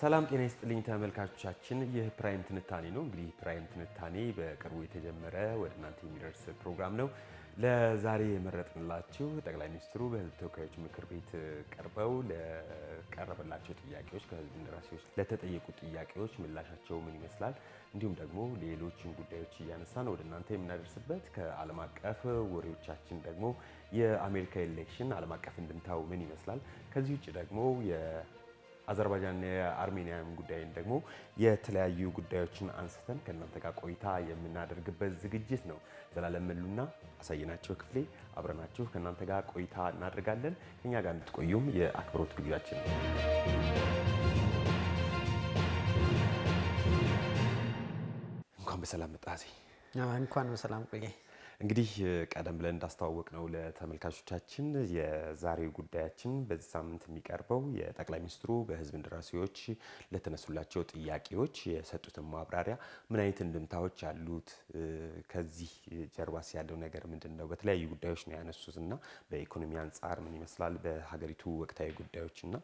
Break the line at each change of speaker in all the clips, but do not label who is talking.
ሰላም ጤና ይስጥልኝ ተመልካቾቻችን፣ ይህ ፕራይም ትንታኔ ነው። እንግዲህ ፕራይም ትንታኔ በቅርቡ የተጀመረ ወደ እናንተ የሚደርስ ፕሮግራም ነው። ለዛሬ የመረጥንላችሁ ጠቅላይ ሚኒስትሩ በህዝብ ተወካዮች ምክር ቤት ቀርበው ለቀረበላቸው ጥያቄዎች ከሕዝብ እንደራሴዎች ለተጠየቁ ጥያቄዎች ምላሻቸው ምን ይመስላል፣ እንዲሁም ደግሞ ሌሎችን ጉዳዮች እያነሳን ወደ እናንተ የምናደርስበት ከዓለም አቀፍ ወሬዎቻችን ደግሞ የአሜሪካ ኤሌክሽን ዓለም አቀፍ እንድምታው ምን ይመስላል ከዚህ ውጭ ደግሞ አዘርባጃን የአርሜኒያን ጉዳይን ደግሞ የተለያዩ ጉዳዮችን አንስተን ከእናንተ ጋር ቆይታ የምናደርግበት ዝግጅት ነው። ዘላለም መሉና አሳየናቸው ክፍሌ አብረናችሁ ከእናንተ ጋር ቆይታ እናደርጋለን። ከኛ ጋር እንድትቆዩም የአክብሮት ግብዣችን ነው። እንኳን በሰላም መጣህ። እንኳን በሰላም ቆየ። እንግዲህ ቀደም ብለን እንዳስተዋወቅ ነው ለተመልካቾቻችን የዛሬው ጉዳያችን በዚህ ሳምንት የሚቀርበው የጠቅላይ ሚኒስትሩ በህዝብ እንደራሴዎች ለተነሱላቸው ጥያቄዎች የሰጡትን ማብራሪያ ምን አይነት እንድምታዎች አሉት፣ ከዚህ ጀርባስ ያለው ነገር ምንድን ነው? በተለያዩ ጉዳዮች ነው ያነሱት እና በኢኮኖሚ አንጻር ምን ይመስላል፣ በሀገሪቱ ወቅታዊ ጉዳዮች እና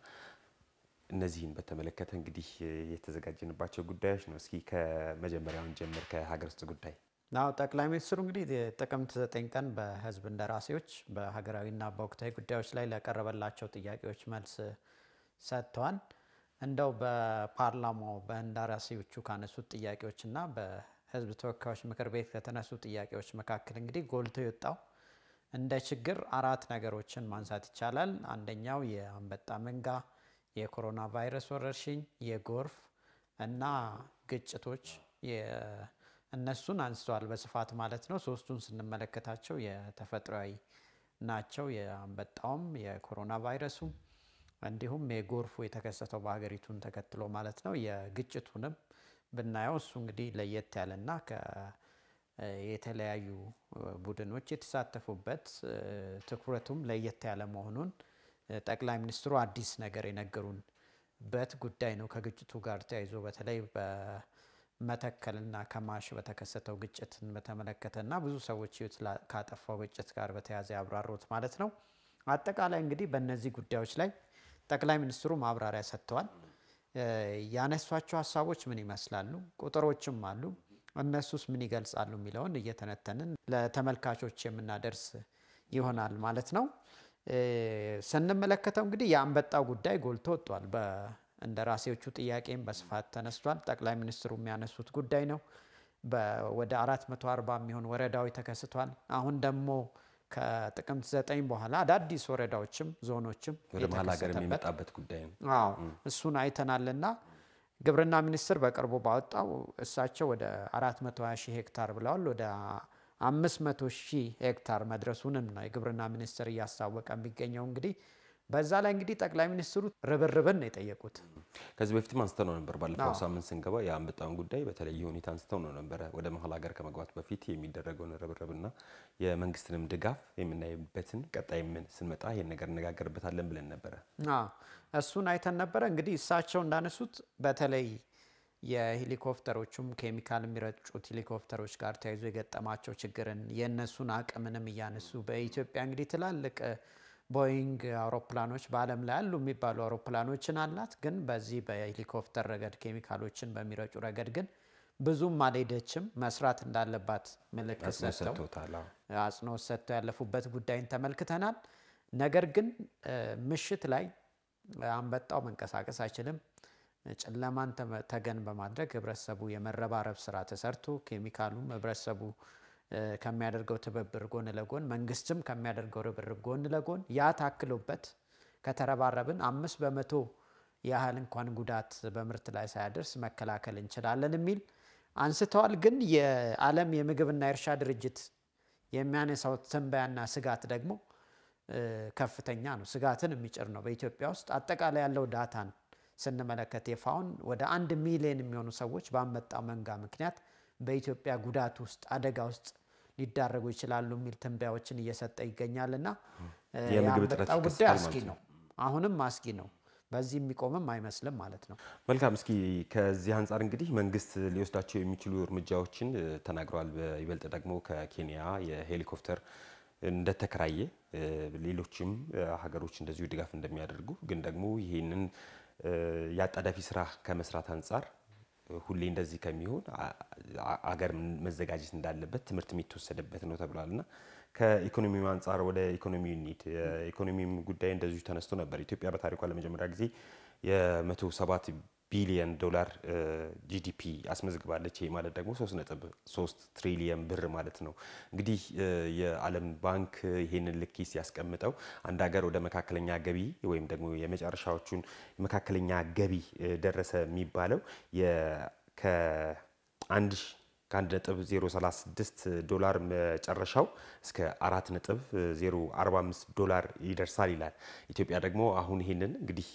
እነዚህን በተመለከተ እንግዲህ የተዘጋጀንባቸው ጉዳዮች ነው። እስኪ ከመጀመሪያውን ጀምር ከሀገር ውስጥ ጉዳይ
አዎ ጠቅላይ ሚኒስትሩ እንግዲህ ጥቅምት ዘጠኝ ቀን በህዝብ እንደራሴዎች በሀገራዊና በወቅታዊ ጉዳዮች ላይ ለቀረበላቸው ጥያቄዎች መልስ ሰጥተዋል። እንደው በፓርላማው በእንደራሴዎቹ ካነሱት ጥያቄዎችና በህዝብ ተወካዮች ምክር ቤት ከተነሱ ጥያቄዎች መካከል እንግዲህ ጎልቶ የወጣው እንደ ችግር አራት ነገሮችን ማንሳት ይቻላል። አንደኛው የአንበጣ መንጋ፣ የኮሮና ቫይረስ ወረርሽኝ፣ የጎርፍ እና ግጭቶች እነሱን አንስተዋል በስፋት ማለት ነው። ሶስቱን ስንመለከታቸው የተፈጥሯዊ ናቸው። የአንበጣውም፣ የኮሮና ቫይረሱ እንዲሁም የጎርፉ የተከሰተው በሀገሪቱን ተከትሎ ማለት ነው። የግጭቱንም ብናየው እሱ እንግዲህ ለየት ያለና የተለያዩ ቡድኖች የተሳተፉበት ትኩረቱም ለየት ያለ መሆኑን ጠቅላይ ሚኒስትሩ አዲስ ነገር የነገሩንበት ጉዳይ ነው። ከግጭቱ ጋር ተያይዞ በተለይ መተከልና ከማሽ በተከሰተው ግጭትን በተመለከተ ብዙ ሰዎች ህይወት ካጠፋው ግጭት ጋር በተያያዘ ያብራሩት ማለት ነው። አጠቃላይ እንግዲህ በእነዚህ ጉዳዮች ላይ ጠቅላይ ሚኒስትሩ ማብራሪያ ሰጥተዋል። ያነሷቸው ሀሳቦች ምን ይመስላሉ? ቁጥሮችም አሉ። እነሱስ ምን ይገልጻሉ የሚለውን እየተነተንን ለተመልካቾች የምናደርስ ይሆናል ማለት ነው። ስንመለከተው እንግዲህ የአንበጣው ጉዳይ ጎልቶ ወጥቷል። እንደ ራሴዎቹ ጥያቄም በስፋት ተነስቷል። ጠቅላይ ሚኒስትሩ የሚያነሱት ጉዳይ ነው። ወደ 440 የሚሆን ወረዳዎች ተከስቷል። አሁን ደግሞ ከጥቅምት ዘጠኝ በኋላ አዳዲስ ወረዳዎችም ዞኖችም ወደ መሀል ሀገር የሚመጣበት ጉዳይ ነው። እሱን አይተናልና ግብርና ሚኒስቴር በቅርቡ ባወጣው እሳቸው ወደ 420 ሺህ ሄክታር ብለዋል። ወደ 500 ሺህ ሄክታር መድረሱንም ነው የግብርና ሚኒስቴር እያስታወቀ የሚገኘው እንግዲህ በዛ ላይ እንግዲህ ጠቅላይ ሚኒስትሩ ርብርብን ነው የጠየቁት።
ከዚህ በፊትም አንስተው ነው ነበር። ባለፈው ሳምንት ስንገባ የአንበጣውን ጉዳይ በተለየ ሁኔታ አንስተው ነው ነበረ። ወደ መሀል ሀገር ከመግባት በፊት የሚደረገውን ርብርብና የመንግስትንም ድጋፍ የምናይበትን ቀጣይ ምን ስንመጣ ይህን ነገር እነጋገርበታለን ብለን ነበረ።
እሱን አይተን ነበረ። እንግዲህ እሳቸው እንዳነሱት በተለይ የሄሊኮፕተሮቹም ኬሚካል የሚረጩት ሄሊኮፕተሮች ጋር ተያይዞ የገጠማቸው ችግርን የእነሱን አቅምንም እያነሱ በኢትዮጵያ እንግዲህ ትላልቅ ቦይንግ አውሮፕላኖች በዓለም ላይ አሉ የሚባሉ አውሮፕላኖችን አላት። ግን በዚህ በሄሊኮፕተር ረገድ ኬሚካሎችን በሚረጩ ረገድ ግን ብዙም አልሄደችም። መስራት እንዳለባት ምልክት ሰጥተው አጽንኦት ሰጥተው ያለፉበት ጉዳይን ተመልክተናል። ነገር ግን ምሽት ላይ አንበጣው መንቀሳቀስ አይችልም። ጨለማን ተገን በማድረግ ህብረተሰቡ የመረባረብ ስራ ተሰርቶ ኬሚካሉም ህብረተሰቡ ከሚያደርገው ትብብር ጎን ለጎን መንግስትም ከሚያደርገው ርብርብ ጎን ለጎን ያ ታክሎበት ከተረባረብን አምስት በመቶ ያህል እንኳን ጉዳት በምርት ላይ ሳያደርስ መከላከል እንችላለን የሚል አንስተዋል። ግን የዓለም የምግብና የእርሻ ድርጅት የሚያነሳው ትንበያና ስጋት ደግሞ ከፍተኛ ነው፣ ስጋትን የሚጭር ነው። በኢትዮጵያ ውስጥ አጠቃላይ ያለው ዳታን ስንመለከት የፋውን ወደ አንድ ሚሊዮን የሚሆኑ ሰዎች በአንበጣ መንጋ ምክንያት በኢትዮጵያ ጉዳት ውስጥ አደጋ ውስጥ ሊዳረጉ ይችላሉ የሚል ትንበያዎችን እየሰጠ ይገኛል። እና የአንበጣው ጉዳይ አስጊ ነው፣ አሁንም አስጊ ነው። በዚህ የሚቆምም አይመስልም ማለት ነው።
መልካም። እስኪ ከዚህ አንጻር እንግዲህ መንግስት ሊወስዳቸው የሚችሉ እርምጃዎችን ተናግረዋል። በይበልጥ ደግሞ ከኬንያ የሄሊኮፕተር እንደተከራየ ሌሎችም ሀገሮች እንደዚሁ ድጋፍ እንደሚያደርጉ ግን ደግሞ ይህንን የአጣዳፊ ስራ ከመስራት አንጻር ሁሌ እንደዚህ ከሚሆን አገር መዘጋጀት እንዳለበት ትምህርት የሚወሰደበት ነው ተብሏል እና ከኢኮኖሚ አንጻር ወደ ኢኮኖሚ ኒድ የኢኮኖሚ ጉዳይ እንደዚሁ ተነስቶ ነበር። ኢትዮጵያ በታሪኳ ለመጀመሪያ ጊዜ የመቶ ሰባት ቢሊየን ዶላር ጂዲፒ አስመዝግባለች። ይህ ማለት ደግሞ ሶስት ትሪሊየን ብር ማለት ነው። እንግዲህ የዓለም ባንክ ይህንን ልኪስ ያስቀምጠው አንድ ሀገር ወደ መካከለኛ ገቢ ወይም ደግሞ የመጨረሻዎቹን መካከለኛ ገቢ ደረሰ የሚባለው ከአንድ ከ1.036 ዶላር መጨረሻው እስከ 4.045 ዶላር ይደርሳል ይላል። ኢትዮጵያ ደግሞ አሁን ይህንን እንግዲህ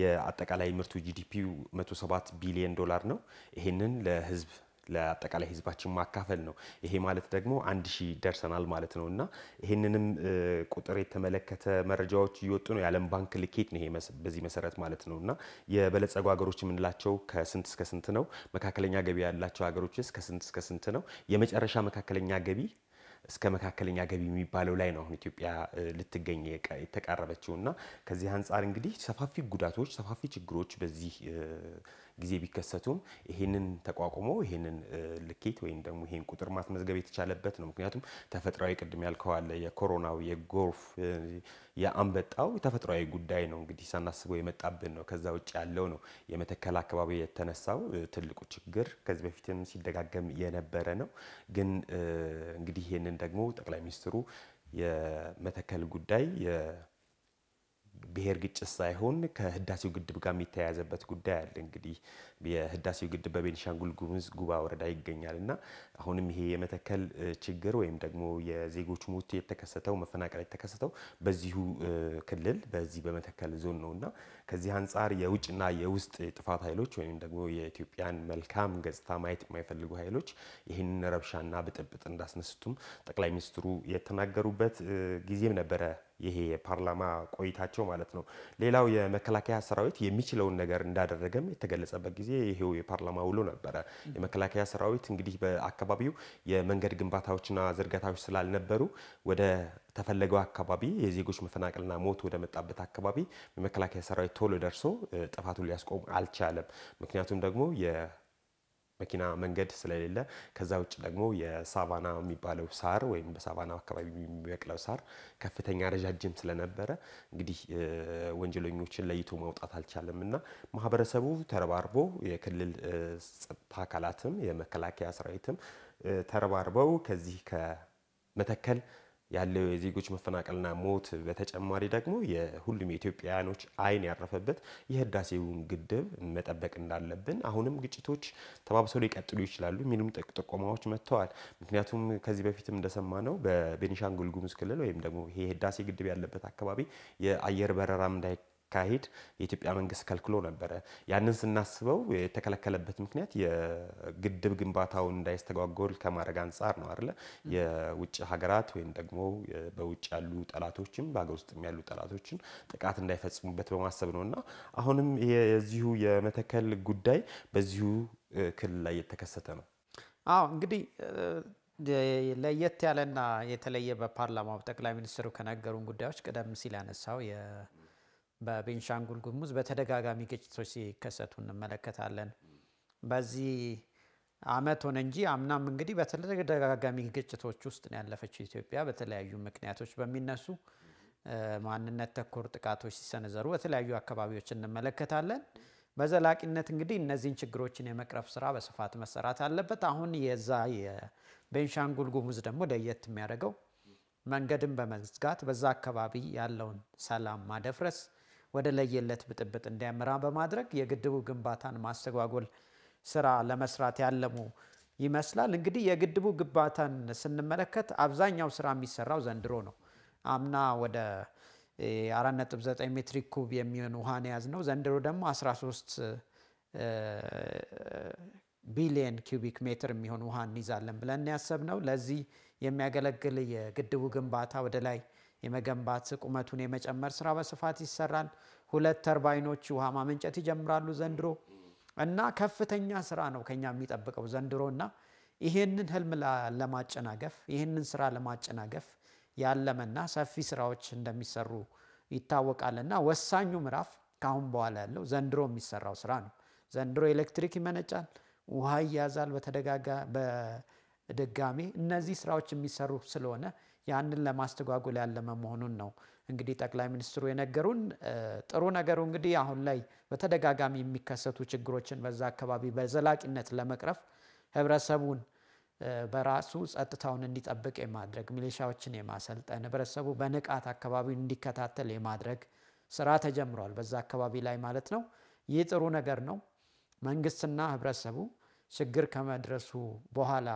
የአጠቃላይ ምርቱ ጂዲፒው 107 ቢሊዮን ዶላር ነው። ይህንን ለህዝብ ለአጠቃላይ ህዝባችን ማካፈል ነው። ይሄ ማለት ደግሞ አንድ ሺህ ደርሰናል ማለት ነው እና ይህንንም ቁጥር የተመለከተ መረጃዎች እየወጡ ነው። የዓለም ባንክ ልኬት ነው ይሄ በዚህ መሰረት ማለት ነው እና የበለጸጉ ሀገሮች የምንላቸው ከስንት እስከ ስንት ነው? መካከለኛ ገቢ ያላቸው ሀገሮችስ ከስንት እስከ ስንት ነው? የመጨረሻ መካከለኛ ገቢ እስከ መካከለኛ ገቢ የሚባለው ላይ ነው አሁን ኢትዮጵያ ልትገኝ የተቃረበችው እና ከዚህ አንጻር እንግዲህ ሰፋፊ ጉዳቶች፣ ሰፋፊ ችግሮች በዚህ ጊዜ ቢከሰቱም ይህንን ተቋቁሞ ይህንን ልኬት ወይም ደግሞ ይህን ቁጥር ማስመዝገብ የተቻለበት ነው። ምክንያቱም ተፈጥሯዊ ቅድም ያልከዋለ የኮሮናው፣ የጎርፍ፣ የአንበጣው ተፈጥሯዊ ጉዳይ ነው። እንግዲህ ሳናስበው የመጣብን ነው። ከዛ ውጭ ያለው ነው የመተከል አካባቢ የተነሳው ትልቁ ችግር ከዚህ በፊትም ሲደጋገም የነበረ ነው። ግን እንግዲህ ይህንን ደግሞ ጠቅላይ ሚኒስትሩ የመተከል ጉዳይ ብሔር ግጭት ሳይሆን ከህዳሴው ግድብ ጋር የሚተያያዘበት ጉዳይ አለ። እንግዲህ የህዳሴው ግድብ በቤኒሻንጉል ጉሙዝ ጉባ ወረዳ ይገኛል እና አሁንም ይሄ የመተከል ችግር ወይም ደግሞ የዜጎች ሞት የተከሰተው መፈናቀል የተከሰተው በዚሁ ክልል በዚህ በመተከል ዞን ነው እና ከዚህ አንጻር የውጭና የውስጥ ጥፋት ኃይሎች ወይም ደግሞ የኢትዮጵያን መልካም ገጽታ ማየት የማይፈልጉ ኃይሎች ይህንን ረብሻና ብጥብጥ እንዳስነስቱም ጠቅላይ ሚኒስትሩ የተናገሩበት ጊዜም ነበረ ይሄ የፓርላማ ቆይታቸው ማለት ነው። ሌላው የመከላከያ ሰራዊት የሚችለውን ነገር እንዳደረገም የተገለጸበት ጊዜ ይሄው የፓርላማ ውሎ ነበረ። የመከላከያ ሰራዊት እንግዲህ በአካባቢው የመንገድ ግንባታዎችና ዝርጋታዎች ስላልነበሩ ወደ ተፈለገው አካባቢ የዜጎች መፈናቀልና ሞት ወደ መጣበት አካባቢ የመከላከያ ሰራዊት ቶሎ ደርሶ ጥፋቱን ሊያስቆም አልቻለም። ምክንያቱም ደግሞ መኪና መንገድ ስለሌለ ከዛ ውጭ ደግሞ የሳቫና የሚባለው ሳር ወይም በሳቫና አካባቢ የሚበቅለው ሳር ከፍተኛ ረጃጅም ስለነበረ እንግዲህ ወንጀለኞችን ለይቶ ማውጣት አልቻለም እና ማህበረሰቡ ተረባርቦ የክልል ጸጥታ አካላትም የመከላከያ ሰራዊትም ተረባርበው ከዚህ ከመተከል ያለው የዜጎች መፈናቀልና ሞት በተጨማሪ ደግሞ የሁሉም የኢትዮጵያውያኖች አይን ያረፈበት የህዳሴውን ግድብ መጠበቅ እንዳለብን አሁንም ግጭቶች ተባብሰው ሊቀጥሉ ይችላሉ የሚሉም ጥቆማዎች መጥተዋል። ምክንያቱም ከዚህ በፊትም እንደሰማ ነው በቤኒሻንጉል ጉሙዝ ክልል ወይም ደግሞ ይሄ ህዳሴ ግድብ ያለበት አካባቢ የአየር በረራም እንዳይ ካሄድ የኢትዮጵያ መንግስት ከልክሎ ነበረ። ያንን ስናስበው የተከለከለበት ምክንያት የግድብ ግንባታው እንዳይስተጓጎል ከማድረግ አንጻር ነው አለ የውጭ ሀገራት ወይም ደግሞ በውጭ ያሉ ጠላቶችም በሀገር ውስጥ ያሉ ጠላቶችን ጥቃት እንዳይፈጽሙበት በማሰብ ነው እና አሁንም የዚሁ የመተከል ጉዳይ በዚሁ ክልል ላይ የተከሰተ ነው።
አዎ እንግዲህ ለየት ያለና የተለየ በፓርላማው ጠቅላይ ሚኒስትሩ ከነገሩን ጉዳዮች ቀደም ሲል ያነሳው በቤንሻንጉል ጉሙዝ በተደጋጋሚ ግጭቶች ሲከሰቱ እንመለከታለን። በዚህ አመት ሆነ እንጂ አምናም እንግዲህ በተደጋጋሚ ግጭቶች ውስጥ ያለፈችው ኢትዮጵያ። በተለያዩ ምክንያቶች በሚነሱ ማንነት ተኮር ጥቃቶች ሲሰነዘሩ በተለያዩ አካባቢዎች እንመለከታለን። በዘላቂነት እንግዲህ እነዚህን ችግሮችን የመቅረፍ ስራ በስፋት መሰራት አለበት። አሁን የዛ የቤንሻንጉል ጉሙዝ ደግሞ ለየት የሚያደርገው መንገድን በመዝጋት በዛ አካባቢ ያለውን ሰላም ማደፍረስ ወደ ለየለት ብጥብጥ እንዲያመራ በማድረግ የግድቡ ግንባታን ማስተጓጎል ስራ ለመስራት ያለሙ ይመስላል። እንግዲህ የግድቡ ግንባታን ስንመለከት አብዛኛው ስራ የሚሰራው ዘንድሮ ነው። አምና ወደ 4.9 ሜትሪክ ኩብ የሚሆን ውሃን የያዝ ነው። ዘንድሮ ደግሞ 13 ቢሊየን ኪዩቢክ ሜትር የሚሆን ውሃ እንይዛለን ብለን ነው። ለዚህ የሚያገለግል የግድቡ ግንባታ ወደ ላይ የመገንባት ቁመቱን የመጨመር ስራ በስፋት ይሰራል። ሁለት ተርባይኖች ውሃ ማመንጨት ይጀምራሉ ዘንድሮ እና ከፍተኛ ስራ ነው ከኛ የሚጠብቀው ዘንድሮ እና ይህንን ህልም ለማጨናገፍ ይህንን ስራ ለማጨናገፍ ያለመና ሰፊ ስራዎች እንደሚሰሩ እና ወሳኙ ምዕራፍ ከአሁን በኋላ ያለው ዘንድሮ የሚሰራው ስራ ነው። ዘንድሮ ኤሌክትሪክ ይመነጫል፣ ውሃ ይያዛል በተደጋጋ በድጋሜ እነዚህ ስራዎች የሚሰሩ ስለሆነ ያንን ለማስተጓጎል ያለመ መሆኑን ነው እንግዲህ ጠቅላይ ሚኒስትሩ የነገሩን። ጥሩ ነገሩ እንግዲህ አሁን ላይ በተደጋጋሚ የሚከሰቱ ችግሮችን በዛ አካባቢ በዘላቂነት ለመቅረፍ ህብረተሰቡን በራሱ ጸጥታውን እንዲጠብቅ የማድረግ ሚሊሻዎችን የማሰልጠን ህብረተሰቡ በንቃት አካባቢ እንዲከታተል የማድረግ ስራ ተጀምሯል፣ በዛ አካባቢ ላይ ማለት ነው። ይህ ጥሩ ነገር ነው። መንግስትና ህብረተሰቡ ችግር ከመድረሱ በኋላ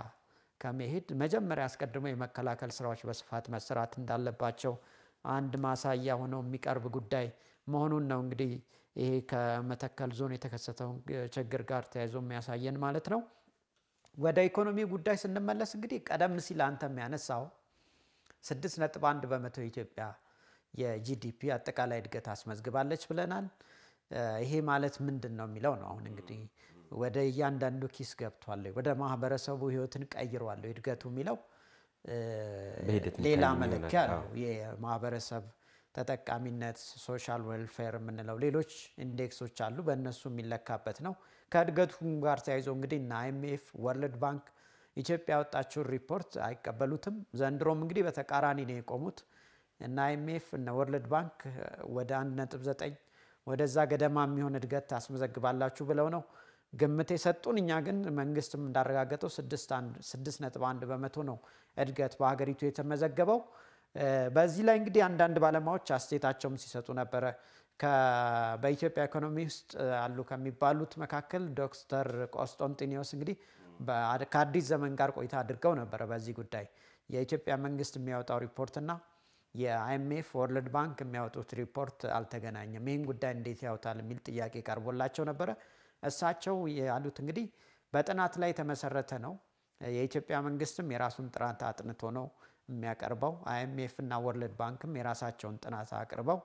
ከመሄድ መጀመሪያ አስቀድሞ የመከላከል ስራዎች በስፋት መሰራት እንዳለባቸው አንድ ማሳያ ሆነው የሚቀርብ ጉዳይ መሆኑን ነው እንግዲህ ይሄ ከመተከል ዞን የተከሰተው ችግር ጋር ተያይዞ የሚያሳየን ማለት ነው። ወደ ኢኮኖሚ ጉዳይ ስንመለስ እንግዲህ ቀደም ሲል አንተ የሚያነሳው 6.1 በመቶ የኢትዮጵያ የጂዲፒ አጠቃላይ እድገት አስመዝግባለች ብለናል። ይሄ ማለት ምንድን ነው የሚለው ነው አሁን እንግዲህ ወደ እያንዳንዱ ኪስ ገብቷል፣ ወደ ማህበረሰቡ ህይወትን ቀይሯል። እድገቱ የሚለው ሌላ መለኪያ ነው። የማህበረሰብ ተጠቃሚነት ሶሻል ዌልፌር የምንለው ሌሎች ኢንዴክሶች አሉ። በእነሱ የሚለካበት ነው። ከእድገቱም ጋር ተያይዞ እንግዲህ እና አይኤምኤፍ ወርልድ ባንክ ኢትዮጵያ ያወጣችውን ሪፖርት አይቀበሉትም። ዘንድሮም እንግዲህ በተቃራኒ ነው የቆሙት እና አይኤምኤፍ እና ወርልድ ባንክ ወደ 1.9 ወደዛ ገደማ የሚሆን እድገት ታስመዘግባላችሁ ብለው ነው ግምት የሰጡን እኛ ግን መንግስትም እንዳረጋገጠው ስድስት ነጥብ አንድ በመቶ ነው እድገት በሀገሪቱ የተመዘገበው። በዚህ ላይ እንግዲህ አንዳንድ ባለሙያዎች አስተያየታቸውም ሲሰጡ ነበረ። በኢትዮጵያ ኢኮኖሚ ውስጥ አሉ ከሚባሉት መካከል ዶክተር ቆስጦንጢኒዎስ እንግዲህ ከአዲስ ዘመን ጋር ቆይታ አድርገው ነበረ በዚህ ጉዳይ የኢትዮጵያ መንግስት የሚያወጣው ሪፖርትና የአይኤምኤፍ ወርልድ ባንክ የሚያወጡት ሪፖርት አልተገናኘም። ይህን ጉዳይ እንዴት ያውታል የሚል ጥያቄ ቀርቦላቸው ነበረ። እሳቸው ያሉት እንግዲህ በጥናት ላይ የተመሰረተ ነው። የኢትዮጵያ መንግስትም የራሱን ጥናት አጥንቶ ነው የሚያቀርበው። አይኤምኤፍ እና ወርልድ ባንክም የራሳቸውን ጥናት አቅርበው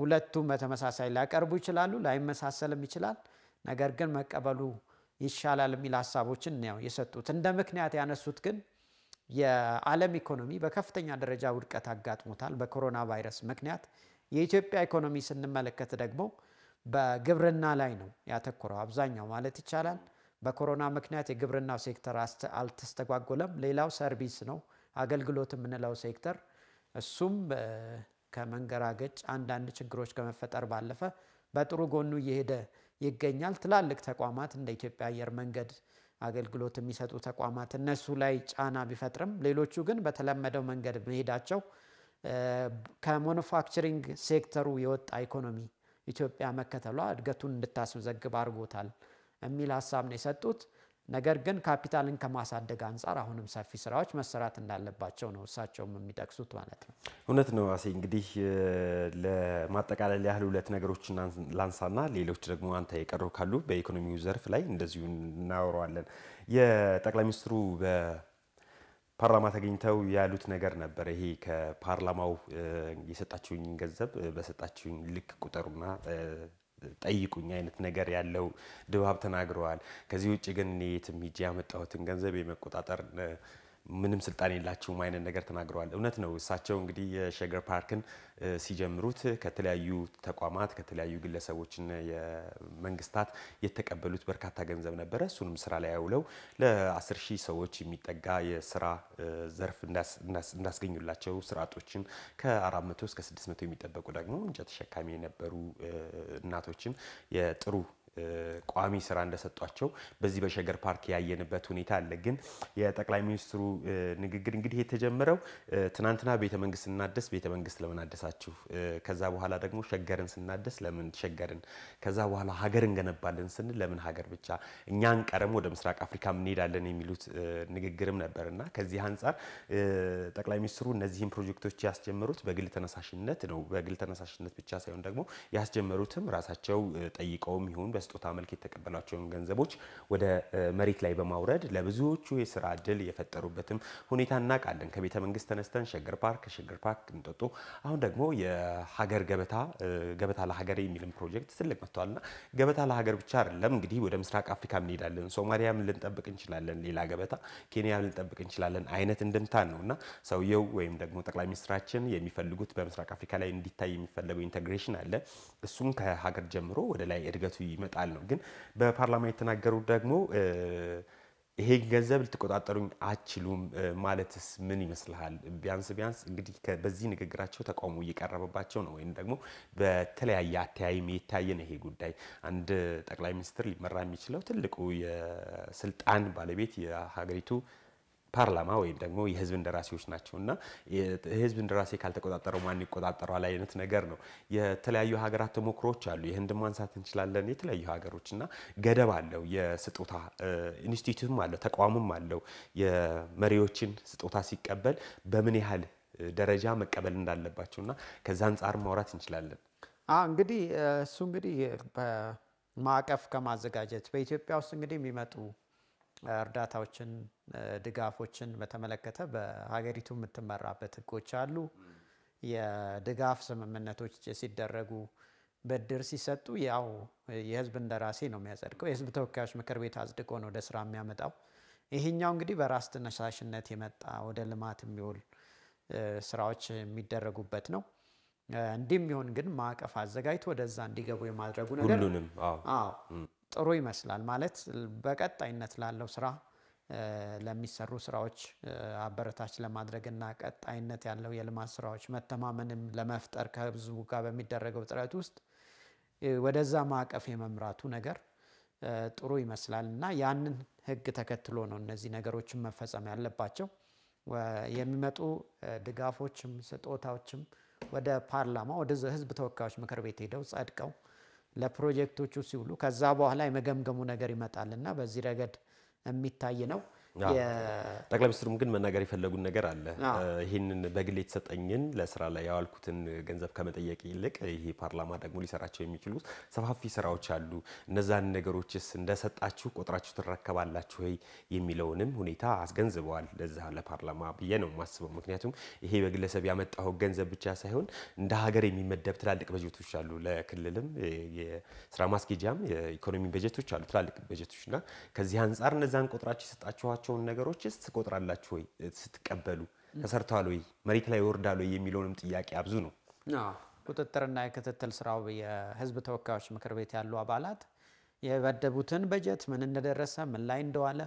ሁለቱም በተመሳሳይ ሊያቀርቡ ይችላሉ፣ ላይመሳሰልም ይችላል። ነገር ግን መቀበሉ ይሻላል የሚል ሀሳቦችን ነው የሰጡት። እንደ ምክንያት ያነሱት ግን የዓለም ኢኮኖሚ በከፍተኛ ደረጃ ውድቀት አጋጥሞታል በኮሮና ቫይረስ ምክንያት። የኢትዮጵያ ኢኮኖሚ ስንመለከት ደግሞ በግብርና ላይ ነው ያተኮረው አብዛኛው ማለት ይቻላል። በኮሮና ምክንያት የግብርናው ሴክተር አልተስተጓጎለም። ሌላው ሰርቪስ ነው አገልግሎት የምንለው ሴክተር እሱም ከመንገራገጭ አንዳንድ ችግሮች ከመፈጠር ባለፈ በጥሩ ጎኑ እየሄደ ይገኛል። ትላልቅ ተቋማት እንደ ኢትዮጵያ አየር መንገድ አገልግሎት የሚሰጡ ተቋማት እነሱ ላይ ጫና ቢፈጥርም ሌሎቹ ግን በተለመደው መንገድ መሄዳቸው ከሞኖፋክቸሪንግ ሴክተሩ የወጣ ኢኮኖሚ ኢትዮጵያ መከተሏ እድገቱን እንድታስመዘግብ አድርጎታል የሚል ሀሳብ ነው የሰጡት። ነገር ግን ካፒታልን ከማሳደግ አንጻር አሁንም ሰፊ ስራዎች መሰራት እንዳለባቸው ነው እሳቸውም የሚጠቅሱት ማለት ነው።
እውነት ነው አሴ። እንግዲህ ለማጠቃለል ያህል ሁለት ነገሮች ላንሳና ሌሎች ደግሞ አንተ የቀሩ ካሉ በኢኮኖሚው ዘርፍ ላይ እንደዚሁ እናወረዋለን። የጠቅላይ ሚኒስትሩ ፓርላማ ተገኝተው ያሉት ነገር ነበር። ይሄ ከፓርላማው የሰጣችሁኝ ገንዘብ በሰጣችሁኝ ልክ ቁጥሩና ጠይቁኝ አይነት ነገር ያለው ድባብ ተናግረዋል። ከዚህ ውጭ ግን እኔ የትም ሄጄ ያመጣሁትን ገንዘብ የመቆጣጠር ምንም ስልጣን የላችሁም አይነት ነገር ተናግረዋል። እውነት ነው። እሳቸው እንግዲህ የሸገር ፓርክን ሲጀምሩት ከተለያዩ ተቋማት ከተለያዩ ግለሰቦችን የመንግስታት የተቀበሉት በርካታ ገንዘብ ነበረ። እሱንም ስራ ላይ ያውለው ለአስር ሺህ ሰዎች የሚጠጋ የስራ ዘርፍ እንዳስገኙላቸው ስራ አጦችን ከ400 እስከ 600 የሚጠበቁ ደግሞ እንጨት ተሸካሚ የነበሩ እናቶችን የጥሩ ቋሚ ስራ እንደሰጧቸው በዚህ በሸገር ፓርክ ያየንበት ሁኔታ አለ። ግን የጠቅላይ ሚኒስትሩ ንግግር እንግዲህ የተጀመረው ትናንትና ቤተ መንግስት ቤተመንግስት ቤተ መንግስት ለምን አደሳችሁ? ከዛ በኋላ ደግሞ ሸገርን ስናደስ ለምን ሸገርን? ከዛ በኋላ ሀገር እንገነባለን ስንል ለምን ሀገር ብቻ? እኛን ቀረም ወደ ምስራቅ አፍሪካ እንሄዳለን የሚሉት ንግግርም ነበር እና ከዚህ አንጻር ጠቅላይ ሚኒስትሩ እነዚህን ፕሮጀክቶች ያስጀመሩት በግል ተነሳሽነት ነው። በግል ተነሳሽነት ብቻ ሳይሆን ደግሞ ያስጀመሩትም ራሳቸው ጠይቀውም ይሁን ስጦታ መልክ የተቀበሏቸውን ገንዘቦች ወደ መሬት ላይ በማውረድ ለብዙዎቹ የስራ እድል የፈጠሩበትም ሁኔታ እናውቃለን። ከቤተ መንግስት ተነስተን ሸገር ፓርክ፣ ሸገር ፓርክ እንጦጦ፣ አሁን ደግሞ የሀገር ገበታ ገበታ ለሀገር የሚልም ፕሮጀክት ትልቅ መጥተዋልና ገበታ ለሀገር ብቻ አይደለም እንግዲህ ወደ ምስራቅ አፍሪካ እንሄዳለን፣ ሶማሊያም ልንጠብቅ እንችላለን፣ ሌላ ገበታ ኬንያ ልንጠብቅ እንችላለን አይነት እንድምታን ነው እና ሰውየው ወይም ደግሞ ጠቅላይ ሚኒስትራችን የሚፈልጉት በምስራቅ አፍሪካ ላይ እንዲታይ የሚፈለገው ኢንተግሬሽን አለ። እሱም ከሀገር ጀምሮ ወደ ላይ እድገቱ ይመጣል። ይመጣል ነው። ግን በፓርላማ የተናገሩት ደግሞ ይሄ ገንዘብ ልትቆጣጠሩኝ አችሉም ማለትስ ምን ይመስልሃል? ቢያንስ ቢያንስ እንግዲህ በዚህ ንግግራቸው ተቃውሞ እየቀረበባቸው ነው፣ ወይም ደግሞ በተለያየ አተያይም የታየ ነው ይሄ ጉዳይ። አንድ ጠቅላይ ሚኒስትር ሊመራ የሚችለው ትልቁ የስልጣን ባለቤት የሀገሪቱ ፓርላማ ወይም ደግሞ የህዝብ እንደራሴዎች ናቸው እና የህዝብ እንደራሴ ካልተቆጣጠረው ማን ይቆጣጠረዋል አይነት ነገር ነው። የተለያዩ ሀገራት ተሞክሮዎች አሉ። ይህን ማንሳት እንችላለን። የተለያዩ ሀገሮች እና ገደብ አለው። የስጦታ ኢንስቲትዩትም አለው፣ ተቋምም አለው። የመሪዎችን ስጦታ ሲቀበል በምን ያህል ደረጃ መቀበል እንዳለባቸው እና ከዛ አንጻር ማውራት እንችላለን።
እንግዲህ እሱ እንግዲህ በማዕቀፍ ከማዘጋጀት በኢትዮጵያ ውስጥ እንግዲህ የሚመጡ እርዳታዎችን፣ ድጋፎችን በተመለከተ በሀገሪቱ የምትመራበት ህጎች አሉ። የድጋፍ ስምምነቶች ሲደረጉ ብድር ሲሰጡ ያው የህዝብ እንደራሴ ነው የሚያጸድቀው። የህዝብ ተወካዮች ምክር ቤት አጽድቆ ነው ወደ ስራ የሚያመጣው። ይሄኛው እንግዲህ በራስ ተነሳሽነት የመጣ ወደ ልማት የሚውል ስራዎች የሚደረጉበት ነው። እንዲህም የሚሆን ግን ማዕቀፍ አዘጋጅቶ ወደዛ እንዲገቡ የማድረጉ ነገር ሁሉንም አዎ ጥሩ ይመስላል ማለት በቀጣይነት ላለው ስራ ለሚሰሩ ስራዎች አበረታች ለማድረግ እና ቀጣይነት ያለው የልማት ስራዎች መተማመንም ለመፍጠር ከህዝቡ ጋር በሚደረገው ጥረት ውስጥ ወደዛ ማዕቀፍ የመምራቱ ነገር ጥሩ ይመስላል እና ያንን ህግ ተከትሎ ነው እነዚህ ነገሮችን መፈጸም ያለባቸው። የሚመጡ ድጋፎችም ስጦታዎችም ወደ ፓርላማ ወደ ህዝብ ተወካዮች ምክር ቤት ሄደው ጸድቀው ለፕሮጀክቶቹ ሲውሉ ከዛ በኋላ የመገምገሙ ነገር ይመጣልና በዚህ ረገድ የሚታይ ነው። ጠቅላይ
ሚኒስትሩም ግን መናገር የፈለጉን ነገር አለ። ይህንን በግል የተሰጠኝን ለስራ ላይ ያዋልኩትን ገንዘብ ከመጠየቅ ይልቅ ይሄ ፓርላማ ደግሞ ሊሰራቸው የሚችሉ ሰፋፊ ስራዎች አሉ። እነዛን ነገሮችስ እንደሰጣችሁ ቆጥራችሁ ትረከባላችሁ ወይ የሚለውንም ሁኔታ አስገንዝበዋል። ለዛ ለፓርላማ ብዬ ነው የማስበው። ምክንያቱም ይሄ በግለሰብ ያመጣው ገንዘብ ብቻ ሳይሆን እንደ ሀገር የሚመደብ ትላልቅ በጀቶች አሉ። ለክልልም የስራ ማስኬጃም የኢኮኖሚ በጀቶች አሉ፣ ትላልቅ በጀቶች እና ከዚህ አንጻር እነዛን ቆጥራችሁ የሰጣችኋቸው የምትሰሟቸውን ነገሮችስ ትቆጥራላችሁ ወይ? ስትቀበሉ ተሰርተዋል ወይ? መሬት ላይ ይወርዳሉ ወይ? የሚለውንም ጥያቄ አብዙ ነው።
ቁጥጥርና የክትትል ስራው የህዝብ ተወካዮች ምክር ቤት ያሉ አባላት የመደቡትን በጀት ምን እንደደረሰ ምን ላይ እንደዋለ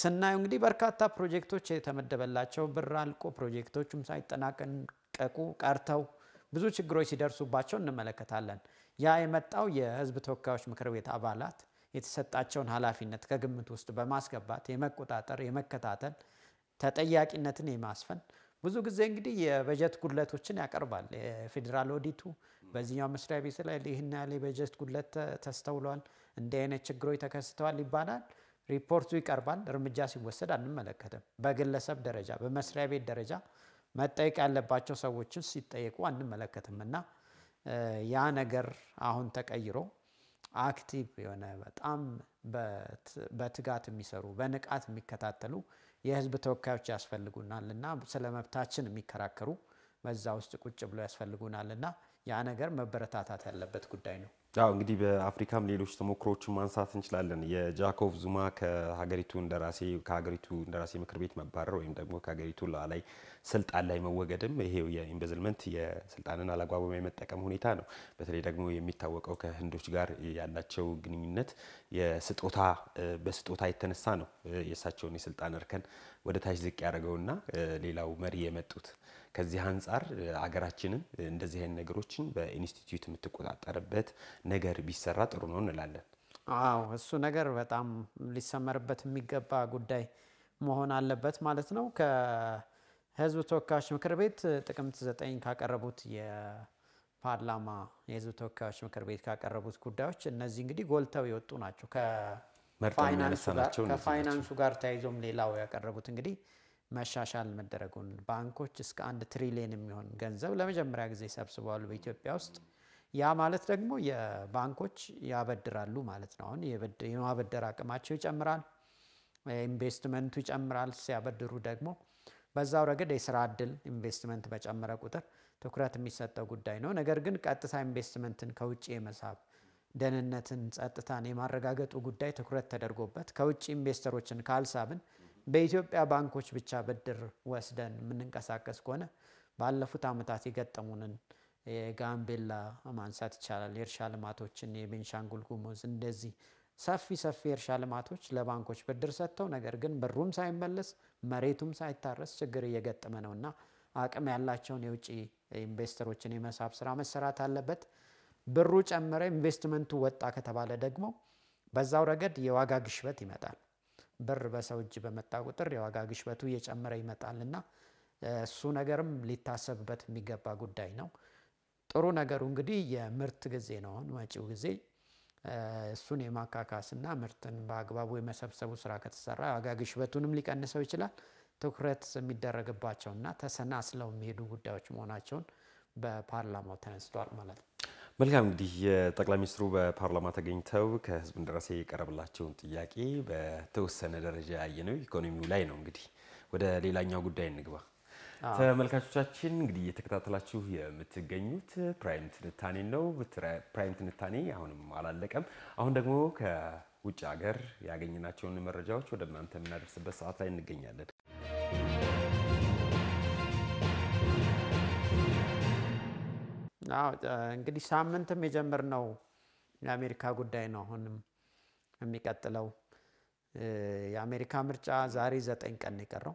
ስናየው እንግዲህ በርካታ ፕሮጀክቶች የተመደበላቸው ብር አልቆ ፕሮጀክቶቹም ሳይጠናቀቁ ቀርተው ብዙ ችግሮች ሲደርሱባቸው እንመለከታለን። ያ የመጣው የህዝብ ተወካዮች ምክር ቤት አባላት የተሰጣቸውን ኃላፊነት ከግምት ውስጥ በማስገባት የመቆጣጠር፣ የመከታተል፣ ተጠያቂነትን የማስፈን ብዙ ጊዜ እንግዲህ የበጀት ጉድለቶችን ያቀርባል። የፌዴራል ኦዲቱ በዚህኛው መስሪያ ቤት ላይ ይህን ያህል የበጀት ጉድለት ተስተውሏል፣ እንዲህ አይነት ችግሮች ተከስተዋል ይባላል። ሪፖርቱ ይቀርባል፣ እርምጃ ሲወሰድ አንመለከትም። በግለሰብ ደረጃ በመስሪያ ቤት ደረጃ መጠየቅ ያለባቸው ሰዎችን ሲጠየቁ አንመለከትም እና ያ ነገር አሁን ተቀይሮ አክቲቭ የሆነ በጣም በትጋት የሚሰሩ በንቃት የሚከታተሉ የህዝብ ተወካዮች ያስፈልጉናል እና ስለ መብታችን የሚከራከሩ በዛ ውስጥ ቁጭ ብሎ ያስፈልጉናል እና ያ ነገር መበረታታት ያለበት ጉዳይ ነው።
አዎ እንግዲህ በአፍሪካም ሌሎች ተሞክሮዎችን ማንሳት እንችላለን። የጃኮብ ዙማ ከሀገሪቱ እንደራሴ ከሀገሪቱ እንደራሴ ምክር ቤት መባረር ወይም ደግሞ ከሀገሪቱ ላይ ስልጣን ላይ መወገድም ይሄው የኢንቨስትመንት የስልጣንን አላግባብ የመጠቀም ሁኔታ ነው። በተለይ ደግሞ የሚታወቀው ከህንዶች ጋር ያላቸው ግንኙነት የስጦታ በስጦታ የተነሳ ነው የእሳቸውን የስልጣን እርከን ወደ ታች ዝቅ ያደረገውና ሌላው መሪ የመጡት ከዚህ አንጻር አገራችንም እንደዚህ አይነት ነገሮችን በኢንስቲትዩት የምትቆጣጠርበት ነገር ቢሰራ ጥሩ ነው እንላለን።
አዎ እሱ ነገር በጣም ሊሰመርበት የሚገባ ጉዳይ መሆን አለበት ማለት ነው። ከህዝብ ተወካዮች ምክር ቤት ጥቅምት ዘጠኝ ካቀረቡት የፓርላማ የህዝብ ተወካዮች ምክር ቤት ካቀረቡት ጉዳዮች እነዚህ እንግዲህ ጎልተው የወጡ ናቸው። ከፋይናንሱ ጋር ተያይዞም ሌላው ያቀረቡት እንግዲህ መሻሻል መደረጉን ባንኮች እስከ አንድ ትሪሊየን የሚሆን ገንዘብ ለመጀመሪያ ጊዜ ሰብስበዋል በኢትዮጵያ ውስጥ። ያ ማለት ደግሞ የባንኮች ያበድራሉ ማለት ነው። አሁን የማበደር አቅማቸው ይጨምራል፣ ኢንቨስትመንቱ ይጨምራል። ሲያበድሩ ደግሞ በዛው ረገድ የስራ እድል ኢንቨስትመንት በጨመረ ቁጥር ትኩረት የሚሰጠው ጉዳይ ነው። ነገር ግን ቀጥታ ኢንቨስትመንትን ከውጭ የመሳብ ደህንነትን፣ ጸጥታን የማረጋገጡ ጉዳይ ትኩረት ተደርጎበት ከውጭ ኢንቨስተሮችን ካልሳብን በኢትዮጵያ ባንኮች ብቻ ብድር ወስደን የምንንቀሳቀስ ከሆነ ባለፉት ዓመታት የገጠሙንን የጋምቤላ ማንሳት ይቻላል። የእርሻ ልማቶችን፣ የቤንሻንጉል ጉሙዝ እንደዚህ ሰፊ ሰፊ የእርሻ ልማቶች ለባንኮች ብድር ሰጥተው ነገር ግን ብሩም ሳይመለስ መሬቱም ሳይታረስ ችግር እየገጠመ ነው እና አቅም ያላቸውን የውጭ ኢንቨስተሮችን የመሳብ ስራ መሰራት አለበት። ብሩ ጨመረ፣ ኢንቨስትመንቱ ወጣ ከተባለ ደግሞ በዛው ረገድ የዋጋ ግሽበት ይመጣል። ብር በሰው እጅ በመጣ ቁጥር የዋጋ ግሽበቱ እየጨመረ ይመጣልና እሱ ነገርም ሊታሰብበት የሚገባ ጉዳይ ነው። ጥሩ ነገሩ እንግዲህ የምርት ጊዜ ነው። አሁን መጪው ጊዜ እሱን የማካካስና ምርትን በአግባቡ የመሰብሰቡ ስራ ከተሰራ ዋጋ ግሽበቱንም ሊቀንሰው ይችላል። ትኩረት የሚደረግባቸውና ተሰናስለው የሚሄዱ ጉዳዮች መሆናቸውን በፓርላማው ተነስቷል ማለት ነው።
መልካም እንግዲህ ጠቅላይ ሚኒስትሩ በፓርላማ ተገኝተው ከህዝብ እንደራሴ የቀረበላቸውን ጥያቄ በተወሰነ ደረጃ ያየነው ኢኮኖሚው ላይ ነው። እንግዲህ ወደ ሌላኛው ጉዳይ እንግባ። ተመልካቾቻችን እንግዲህ እየተከታተላችሁ የምትገኙት ፕራይም ትንታኔ ነው። ፕራይም ትንታኔ አሁንም አላለቀም። አሁን ደግሞ ከውጭ ሀገር ያገኘናቸውን መረጃዎች ወደ እናንተ የምናደርስበት ሰዓት ላይ እንገኛለን። እንግዲህ ሳምንትም
የጀመርነው የአሜሪካ ጉዳይ ነው። አሁንም የሚቀጥለው የአሜሪካ ምርጫ ዛሬ ዘጠኝ ቀን የቀረው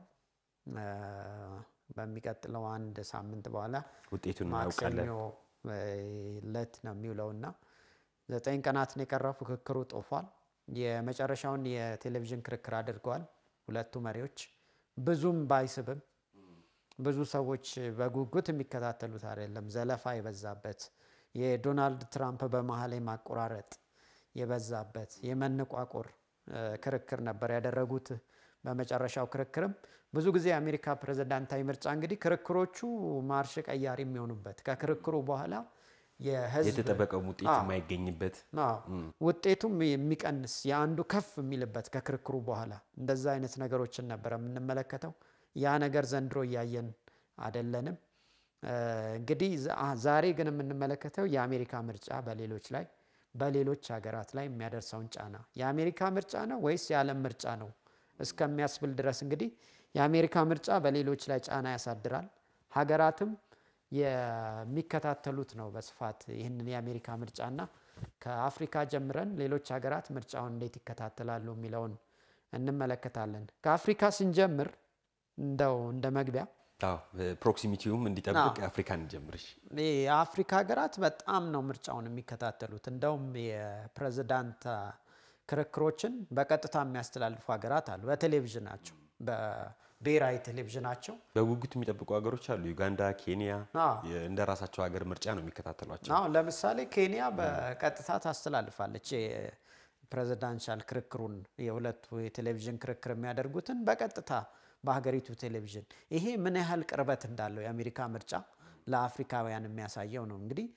በሚቀጥለው አንድ ሳምንት በኋላ ውጤቱን ማክሰኞ ለት ነው የሚውለው እና ዘጠኝ ቀናት ነው የቀረው። ፉክክሩ ጦፏል። የመጨረሻውን የቴሌቪዥን ክርክር አድርገዋል ሁለቱ መሪዎች ብዙም ባይስብም ብዙ ሰዎች በጉጉት የሚከታተሉት አይደለም። ዘለፋ የበዛበት የዶናልድ ትራምፕ በመሀል የማቆራረጥ የበዛበት የመነቋቆር ክርክር ነበር ያደረጉት። በመጨረሻው ክርክርም ብዙ ጊዜ የአሜሪካ ፕሬዝዳንታዊ ምርጫ እንግዲህ ክርክሮቹ ማርሽ ቀያሪ የሚሆኑበት ከክርክሩ በኋላ የህዝብ የተጠበቀው ውጤት
የማይገኝበት
ውጤቱም የሚቀንስ የአንዱ ከፍ የሚልበት ከክርክሩ በኋላ እንደዛ አይነት ነገሮችን ነበር የምንመለከተው። ያ ነገር ዘንድሮ እያየን አደለንም። እንግዲህ ዛሬ ግን የምንመለከተው የአሜሪካ ምርጫ በሌሎች ላይ በሌሎች ሀገራት ላይ የሚያደርሰውን ጫና የአሜሪካ ምርጫ ነው ወይስ የዓለም ምርጫ ነው እስከሚያስብል ድረስ እንግዲህ የአሜሪካ ምርጫ በሌሎች ላይ ጫና ያሳድራል። ሀገራትም የሚከታተሉት ነው በስፋት ይህንን የአሜሪካ ምርጫና ከአፍሪካ ጀምረን ሌሎች ሀገራት ምርጫውን እንዴት ይከታተላሉ የሚለውን እንመለከታለን። ከአፍሪካ ስንጀምር እንደው እንደ መግቢያ
ፕሮክሲሚቲውም እንዲጠብቅ አፍሪካን ጀምርሽ።
የአፍሪካ ሀገራት በጣም ነው ምርጫውን የሚከታተሉት። እንደውም የፕሬዝዳንት ክርክሮችን በቀጥታ የሚያስተላልፉ ሀገራት አሉ። በቴሌቪዥናቸው በብሔራዊ ቴሌቪዥናቸው
በጉጉት የሚጠብቁ ሀገሮች አሉ። ዩጋንዳ፣ ኬንያ እንደ ራሳቸው ሀገር ምርጫ ነው የሚከታተሏቸው።
ለምሳሌ ኬንያ በቀጥታ ታስተላልፋለች ፕሬዚዳንሻል ክርክሩን የሁለቱ የቴሌቪዥን ክርክር የሚያደርጉትን በቀጥታ በሀገሪቱ ቴሌቪዥን። ይሄ ምን ያህል ቅርበት እንዳለው የአሜሪካ ምርጫ ለአፍሪካውያን የሚያሳየው ነው። እንግዲህ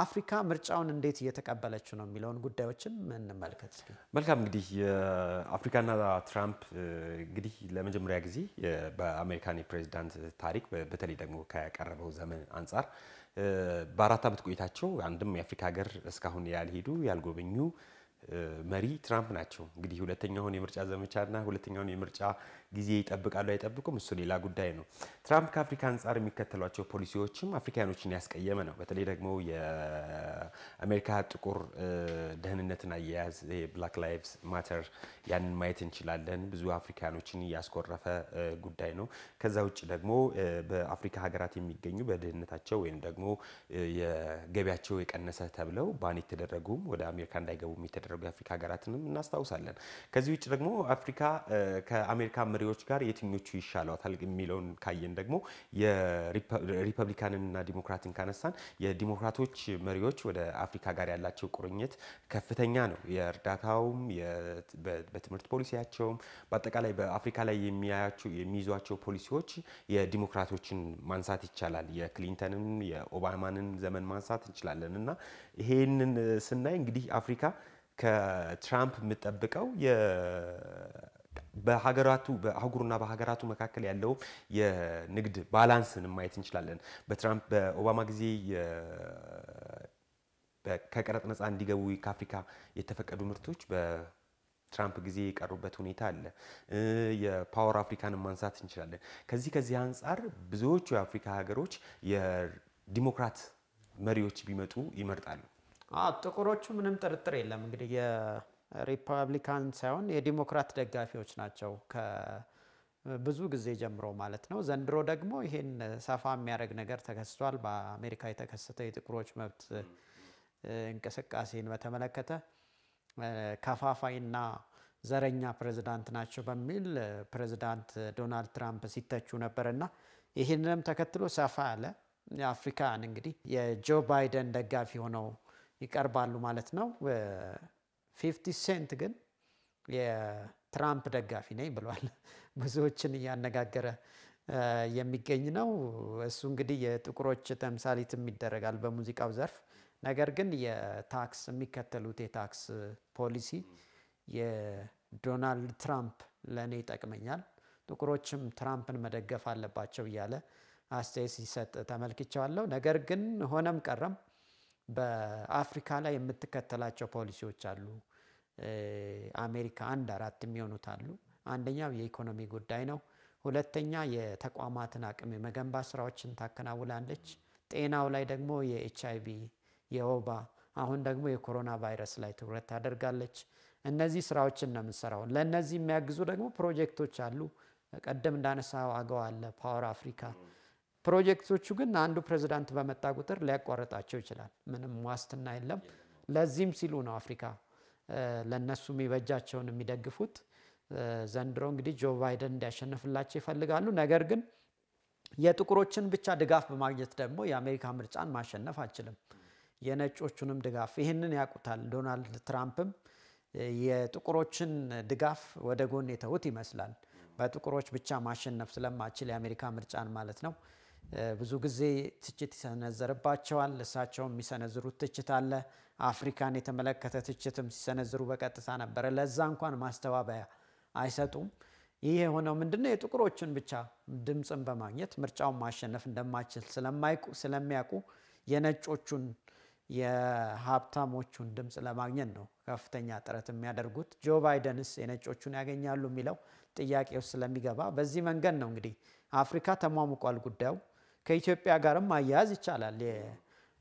አፍሪካ ምርጫውን እንዴት እየተቀበለችው ነው የሚለውን ጉዳዮችን እንመልከት።
መልካም እንግዲህ የአፍሪካና ትራምፕ እንግዲህ ለመጀመሪያ ጊዜ በአሜሪካን የፕሬዚዳንት ታሪክ በተለይ ደግሞ ከቀረበው ዘመን አንጻር በአራት ዓመት ቆይታቸው አንድም የአፍሪካ ሀገር እስካሁን ያልሄዱ ያልጎበኙ መሪ ትራምፕ ናቸው። እንግዲህ ሁለተኛውን የምርጫ ዘመቻና ሁለተኛውን የምርጫ ጊዜ ይጠብቃሉ አይጠብቁም፣ እሱ ሌላ ጉዳይ ነው። ትራምፕ ከአፍሪካ አንጻር የሚከተሏቸው ፖሊሲዎችም አፍሪካኖችን ያስቀየመ ነው። በተለይ ደግሞ የአሜሪካ ጥቁር ደህንነትን አያያዝ ብላክ ላይቭስ ማተር ያንን ማየት እንችላለን። ብዙ አፍሪካኖችን ያስቆረፈ ጉዳይ ነው። ከዛ ውጭ ደግሞ በአፍሪካ ሀገራት የሚገኙ በድህነታቸው ወይም ደግሞ የገቢያቸው የቀነሰ ተብለው ባን የተደረጉም ወደ አሜሪካ እንዳይገቡ የተደረጉ የአፍሪካ ሀገራትንም እናስታውሳለን። ከዚህ ውጭ ደግሞ አፍሪካ ከአሜሪካ መሪዎች ጋር የትኞቹ ይሻሏታል የሚለውን ካየን ደግሞ የሪፐብሊካንንና ዲሞክራትን ካነሳን የዲሞክራቶች መሪዎች ወደ አፍሪካ ጋር ያላቸው ቁርኝት ከፍተኛ ነው። የእርዳታውም በትምህርት ፖሊሲያቸውም በአጠቃላይ በአፍሪካ ላይ የሚይዟቸው ፖሊሲዎች የዲሞክራቶችን ማንሳት ይቻላል። የክሊንተንን የኦባማንን ዘመን ማንሳት እንችላለን እና ይሄንን ስናይ እንግዲህ አፍሪካ ከትራምፕ የምጠብቀው በሀገራቱ በአህጉሩና በሀገራቱ መካከል ያለው የንግድ ባላንስን ማየት እንችላለን። በትራምፕ በኦባማ ጊዜ ከቀረጥ ነፃ እንዲገቡ ከአፍሪካ የተፈቀዱ ምርቶች ትራምፕ ጊዜ የቀሩበት ሁኔታ አለ። የፓወር አፍሪካን ማንሳት እንችላለን። ከዚህ ከዚህ አንጻር ብዙዎቹ የአፍሪካ ሀገሮች የዲሞክራት መሪዎች ቢመጡ ይመርጣሉ።
ጥቁሮቹ ምንም ጥርጥር የለም እንግዲህ ሪፐብሊካን ሳይሆን የዲሞክራት ደጋፊዎች ናቸው ብዙ ጊዜ ጀምሮ ማለት ነው። ዘንድሮ ደግሞ ይሄን ሰፋ የሚያደርግ ነገር ተከስቷል። በአሜሪካ የተከሰተው የጥቁሮች መብት እንቅስቃሴን በተመለከተ ከፋፋይና ዘረኛ ፕሬዝዳንት ናቸው በሚል ፕሬዝዳንት ዶናልድ ትራምፕ ሲተቹ ነበር እና ይህንንም ተከትሎ ሰፋ ያለ የአፍሪካን እንግዲህ የጆ ባይደን ደጋፊ ሆነው ይቀርባሉ ማለት ነው። ፊፍቲ ሴንት ግን የትራምፕ ደጋፊ ነኝ ብሏል። ብዙዎችን እያነጋገረ የሚገኝ ነው። እሱ እንግዲህ የጥቁሮች ተምሳሌትም ይደረጋል በሙዚቃው ዘርፍ። ነገር ግን የታክስ የሚከተሉት የታክስ ፖሊሲ የዶናልድ ትራምፕ ለእኔ ይጠቅመኛል፣ ጥቁሮችም ትራምፕን መደገፍ አለባቸው እያለ አስተያየት ሲሰጥ ተመልክቻለሁ። ነገር ግን ሆነም ቀረም በአፍሪካ ላይ የምትከተላቸው ፖሊሲዎች አሉ። አሜሪካ አንድ አራት የሚሆኑት አሉ። አንደኛው የኢኮኖሚ ጉዳይ ነው። ሁለተኛ የተቋማትን አቅም የመገንባት ስራዎችን ታከናውላለች። ጤናው ላይ ደግሞ የኤች አይቪ የወባ አሁን ደግሞ የኮሮና ቫይረስ ላይ ትኩረት ታደርጋለች። እነዚህ ስራዎችን ነው የምንሰራው። ለእነዚህ የሚያግዙ ደግሞ ፕሮጀክቶች አሉ። ቀደም እንዳነሳው አገዋ አለ፣ ፓወር አፍሪካ ፕሮጀክቶቹ ግን አንዱ ፕሬዚዳንት በመጣ ቁጥር ሊያቋርጣቸው ይችላል። ምንም ዋስትና የለም። ለዚህም ሲሉ ነው አፍሪካ ለእነሱ የሚበጃቸውን የሚደግፉት። ዘንድሮ እንግዲህ ጆ ባይደን እንዲያሸንፍላቸው ይፈልጋሉ። ነገር ግን የጥቁሮችን ብቻ ድጋፍ በማግኘት ደግሞ የአሜሪካ ምርጫን ማሸነፍ አችልም። የነጮቹንም ድጋፍ ይህንን ያውቁታል። ዶናልድ ትራምፕም የጥቁሮችን ድጋፍ ወደ ጎን የተዉት ይመስላል። በጥቁሮች ብቻ ማሸነፍ ስለማችል የአሜሪካ ምርጫን ማለት ነው። ብዙ ጊዜ ትችት ይሰነዘርባቸዋል። እሳቸውም የሚሰነዝሩት ትችት አለ። አፍሪካን የተመለከተ ትችትም ሲሰነዝሩ በቀጥታ ነበረ። ለዛ እንኳን ማስተባበያ አይሰጡም። ይህ የሆነው ምንድነው? የጥቁሮችን ብቻ ድምፅን በማግኘት ምርጫውን ማሸነፍ እንደማችል ስለሚያውቁ የነጮቹን የሀብታሞቹን ድምፅ ለማግኘት ነው ከፍተኛ ጥረት የሚያደርጉት። ጆ ባይደንስ የነጮቹን ያገኛሉ የሚለው ጥያቄ ውስጥ ስለሚገባ በዚህ መንገድ ነው እንግዲህ አፍሪካ ተሟሙቋል ጉዳዩ። ከኢትዮጵያ ጋርም ማያያዝ ይቻላል።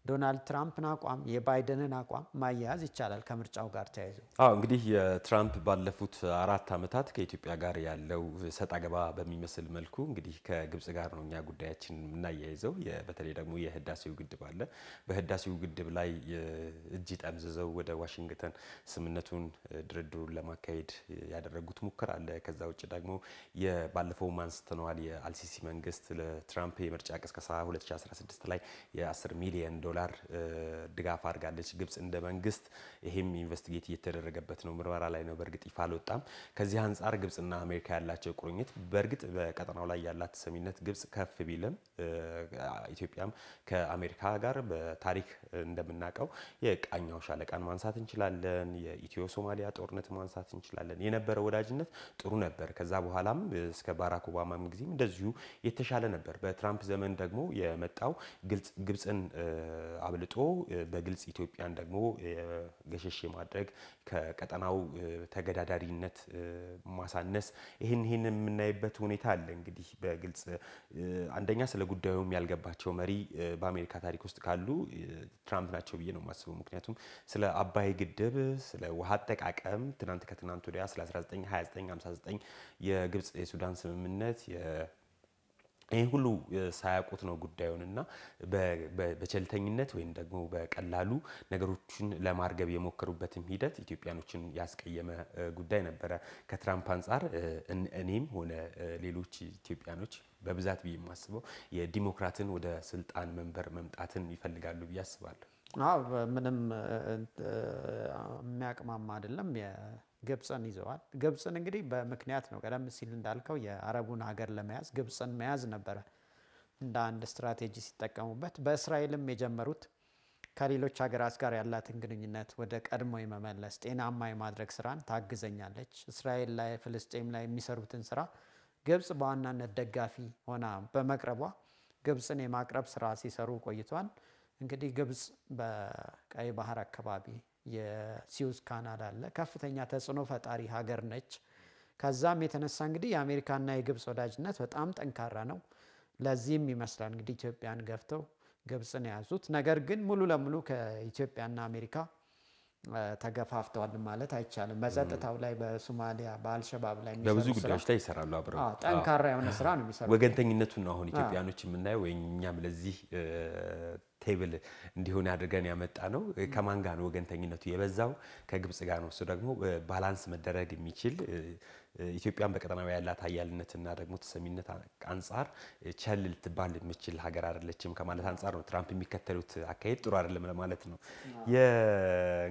ዶናልድ ትራምፕን አቋም የባይደንን አቋም ማያያዝ ይቻላል። ከምርጫው ጋር ተያይዞ
አዎ እንግዲህ የትራምፕ ባለፉት አራት ዓመታት ከኢትዮጵያ ጋር ያለው ሰጣገባ በሚመስል መልኩ እንግዲህ ከግብጽ ጋር ነው እኛ ጉዳያችን የምናያይዘው። በተለይ ደግሞ የህዳሴው ግድብ አለ። በህዳሴው ግድብ ላይ እጅ ጠምዝዘው ወደ ዋሽንግተን ስምነቱን ድርድሩን ለማካሄድ ያደረጉት ሙከራ አለ። ከዛ ውጭ ደግሞ ባለፈው ማንስተነዋል የአልሲሲ መንግስት ለትራምፕ የምርጫ ቅስቀሳ 2016 ላይ የ10 ሚሊየን ዶላር ድጋፍ አድርጋለች ግብጽ እንደ መንግስት። ይሄም ኢንቨስቲጌት እየተደረገበት ነው፣ ምርመራ ላይ ነው። በእርግጥ ይፋ አልወጣም። ከዚህ አንጻር ግብጽና አሜሪካ ያላቸው ቁርኝት በእርግጥ በቀጠናው ላይ ያላት ሰሚነት ግብጽ ከፍ ቢልም ኢትዮጵያም ከአሜሪካ ጋር በታሪክ እንደምናውቀው የቃኛው ሻለቃን ማንሳት እንችላለን። የኢትዮ ሶማሊያ ጦርነት ማንሳት እንችላለን። የነበረ ወዳጅነት ጥሩ ነበር። ከዛ በኋላም እስከ ባራክ ኦባማም ጊዜም እንደዚሁ የተሻለ ነበር። በትራምፕ ዘመን ደግሞ የመጣው ግብጽን አብልጦ በግልጽ ኢትዮጵያን ደግሞ ገሸሽ ማድረግ ከቀጠናው ተገዳዳሪነት ማሳነስ ይህን ይህን የምናይበት ሁኔታ አለ። እንግዲህ በግልጽ አንደኛ ስለ ጉዳዩም ያልገባቸው መሪ በአሜሪካ ታሪክ ውስጥ ካሉ ትራምፕ ናቸው ብዬ ነው የማስበው። ምክንያቱም ስለ አባይ ግድብ፣ ስለ ውሃ አጠቃቀም ትናንት ከትናንት ወዲያ ስለ 1929 የግብፅ የሱዳን ስምምነት ይህ ሁሉ ሳያውቁት ነው ጉዳዩን እና በቸልተኝነት ወይም ደግሞ በቀላሉ ነገሮችን ለማርገብ የሞከሩበትም ሂደት ኢትዮጵያኖችን ያስቀየመ ጉዳይ ነበረ። ከትራምፕ አንጻር እኔም ሆነ ሌሎች ኢትዮጵያኖች በብዛት ብዬ የማስበው የዲሞክራትን ወደ ስልጣን መንበር መምጣትን ይፈልጋሉ ብዬ አስባለሁ።
ምንም የሚያቅማማ አይደለም። ግብፅን ይዘዋል። ግብፅን እንግዲህ በምክንያት ነው። ቀደም ሲል እንዳልከው የአረቡን ሀገር ለመያዝ ግብፅን መያዝ ነበረ እንደ አንድ ስትራቴጂ ሲጠቀሙበት። በእስራኤልም የጀመሩት ከሌሎች ሀገራት ጋር ያላትን ግንኙነት ወደ ቀድሞ የመመለስ ጤናማ የማድረግ ስራን ታግዘኛለች። እስራኤል ላይ ፍልስጤም ላይ የሚሰሩትን ስራ ግብፅ በዋናነት ደጋፊ ሆና በመቅረቧ ግብፅን የማቅረብ ስራ ሲሰሩ ቆይቷል። እንግዲህ ግብፅ በቀይ ባህር አካባቢ የሲዩዝ ካናል አለ። ከፍተኛ ተጽዕኖ ፈጣሪ ሀገር ነች። ከዛም የተነሳ እንግዲህ የአሜሪካና የግብፅ ወዳጅነት በጣም ጠንካራ ነው። ለዚህም ይመስላል እንግዲህ ኢትዮጵያን ገፍተው ግብፅን የያዙት። ነገር ግን ሙሉ ለሙሉ ከኢትዮጵያና አሜሪካ ተገፋፍተዋል ማለት አይቻልም። በጸጥታው ላይ፣ በሶማሊያ በአልሸባብ ላይ በብዙ ጉዳዮች ላይ ይሰራሉ አብረ ጠንካራ የሆነ ስራ ነው የሚሰሩት። ወገንተኝነቱን አሁን ኢትዮጵያኖች
የምናየው ወይ እኛም ለዚህ ቴብል እንዲሆን አድርገን ያመጣ ነው። ከማን ጋር ነው ወገንተኝነቱ የበዛው? ከግብጽ ጋር ነው። እሱ ደግሞ ባላንስ መደረግ የሚችል ኢትዮጵያን በቀጠናዊ ያላት እና ደግሞ ተሰሚነት አንጻር ቸል ልትባል የምችል ሀገር አይደለችም ከማለት አንጻር ነው ትራምፕ የሚከተሉት አካሄድ ጥሩ አይደለም ለማለት ነው።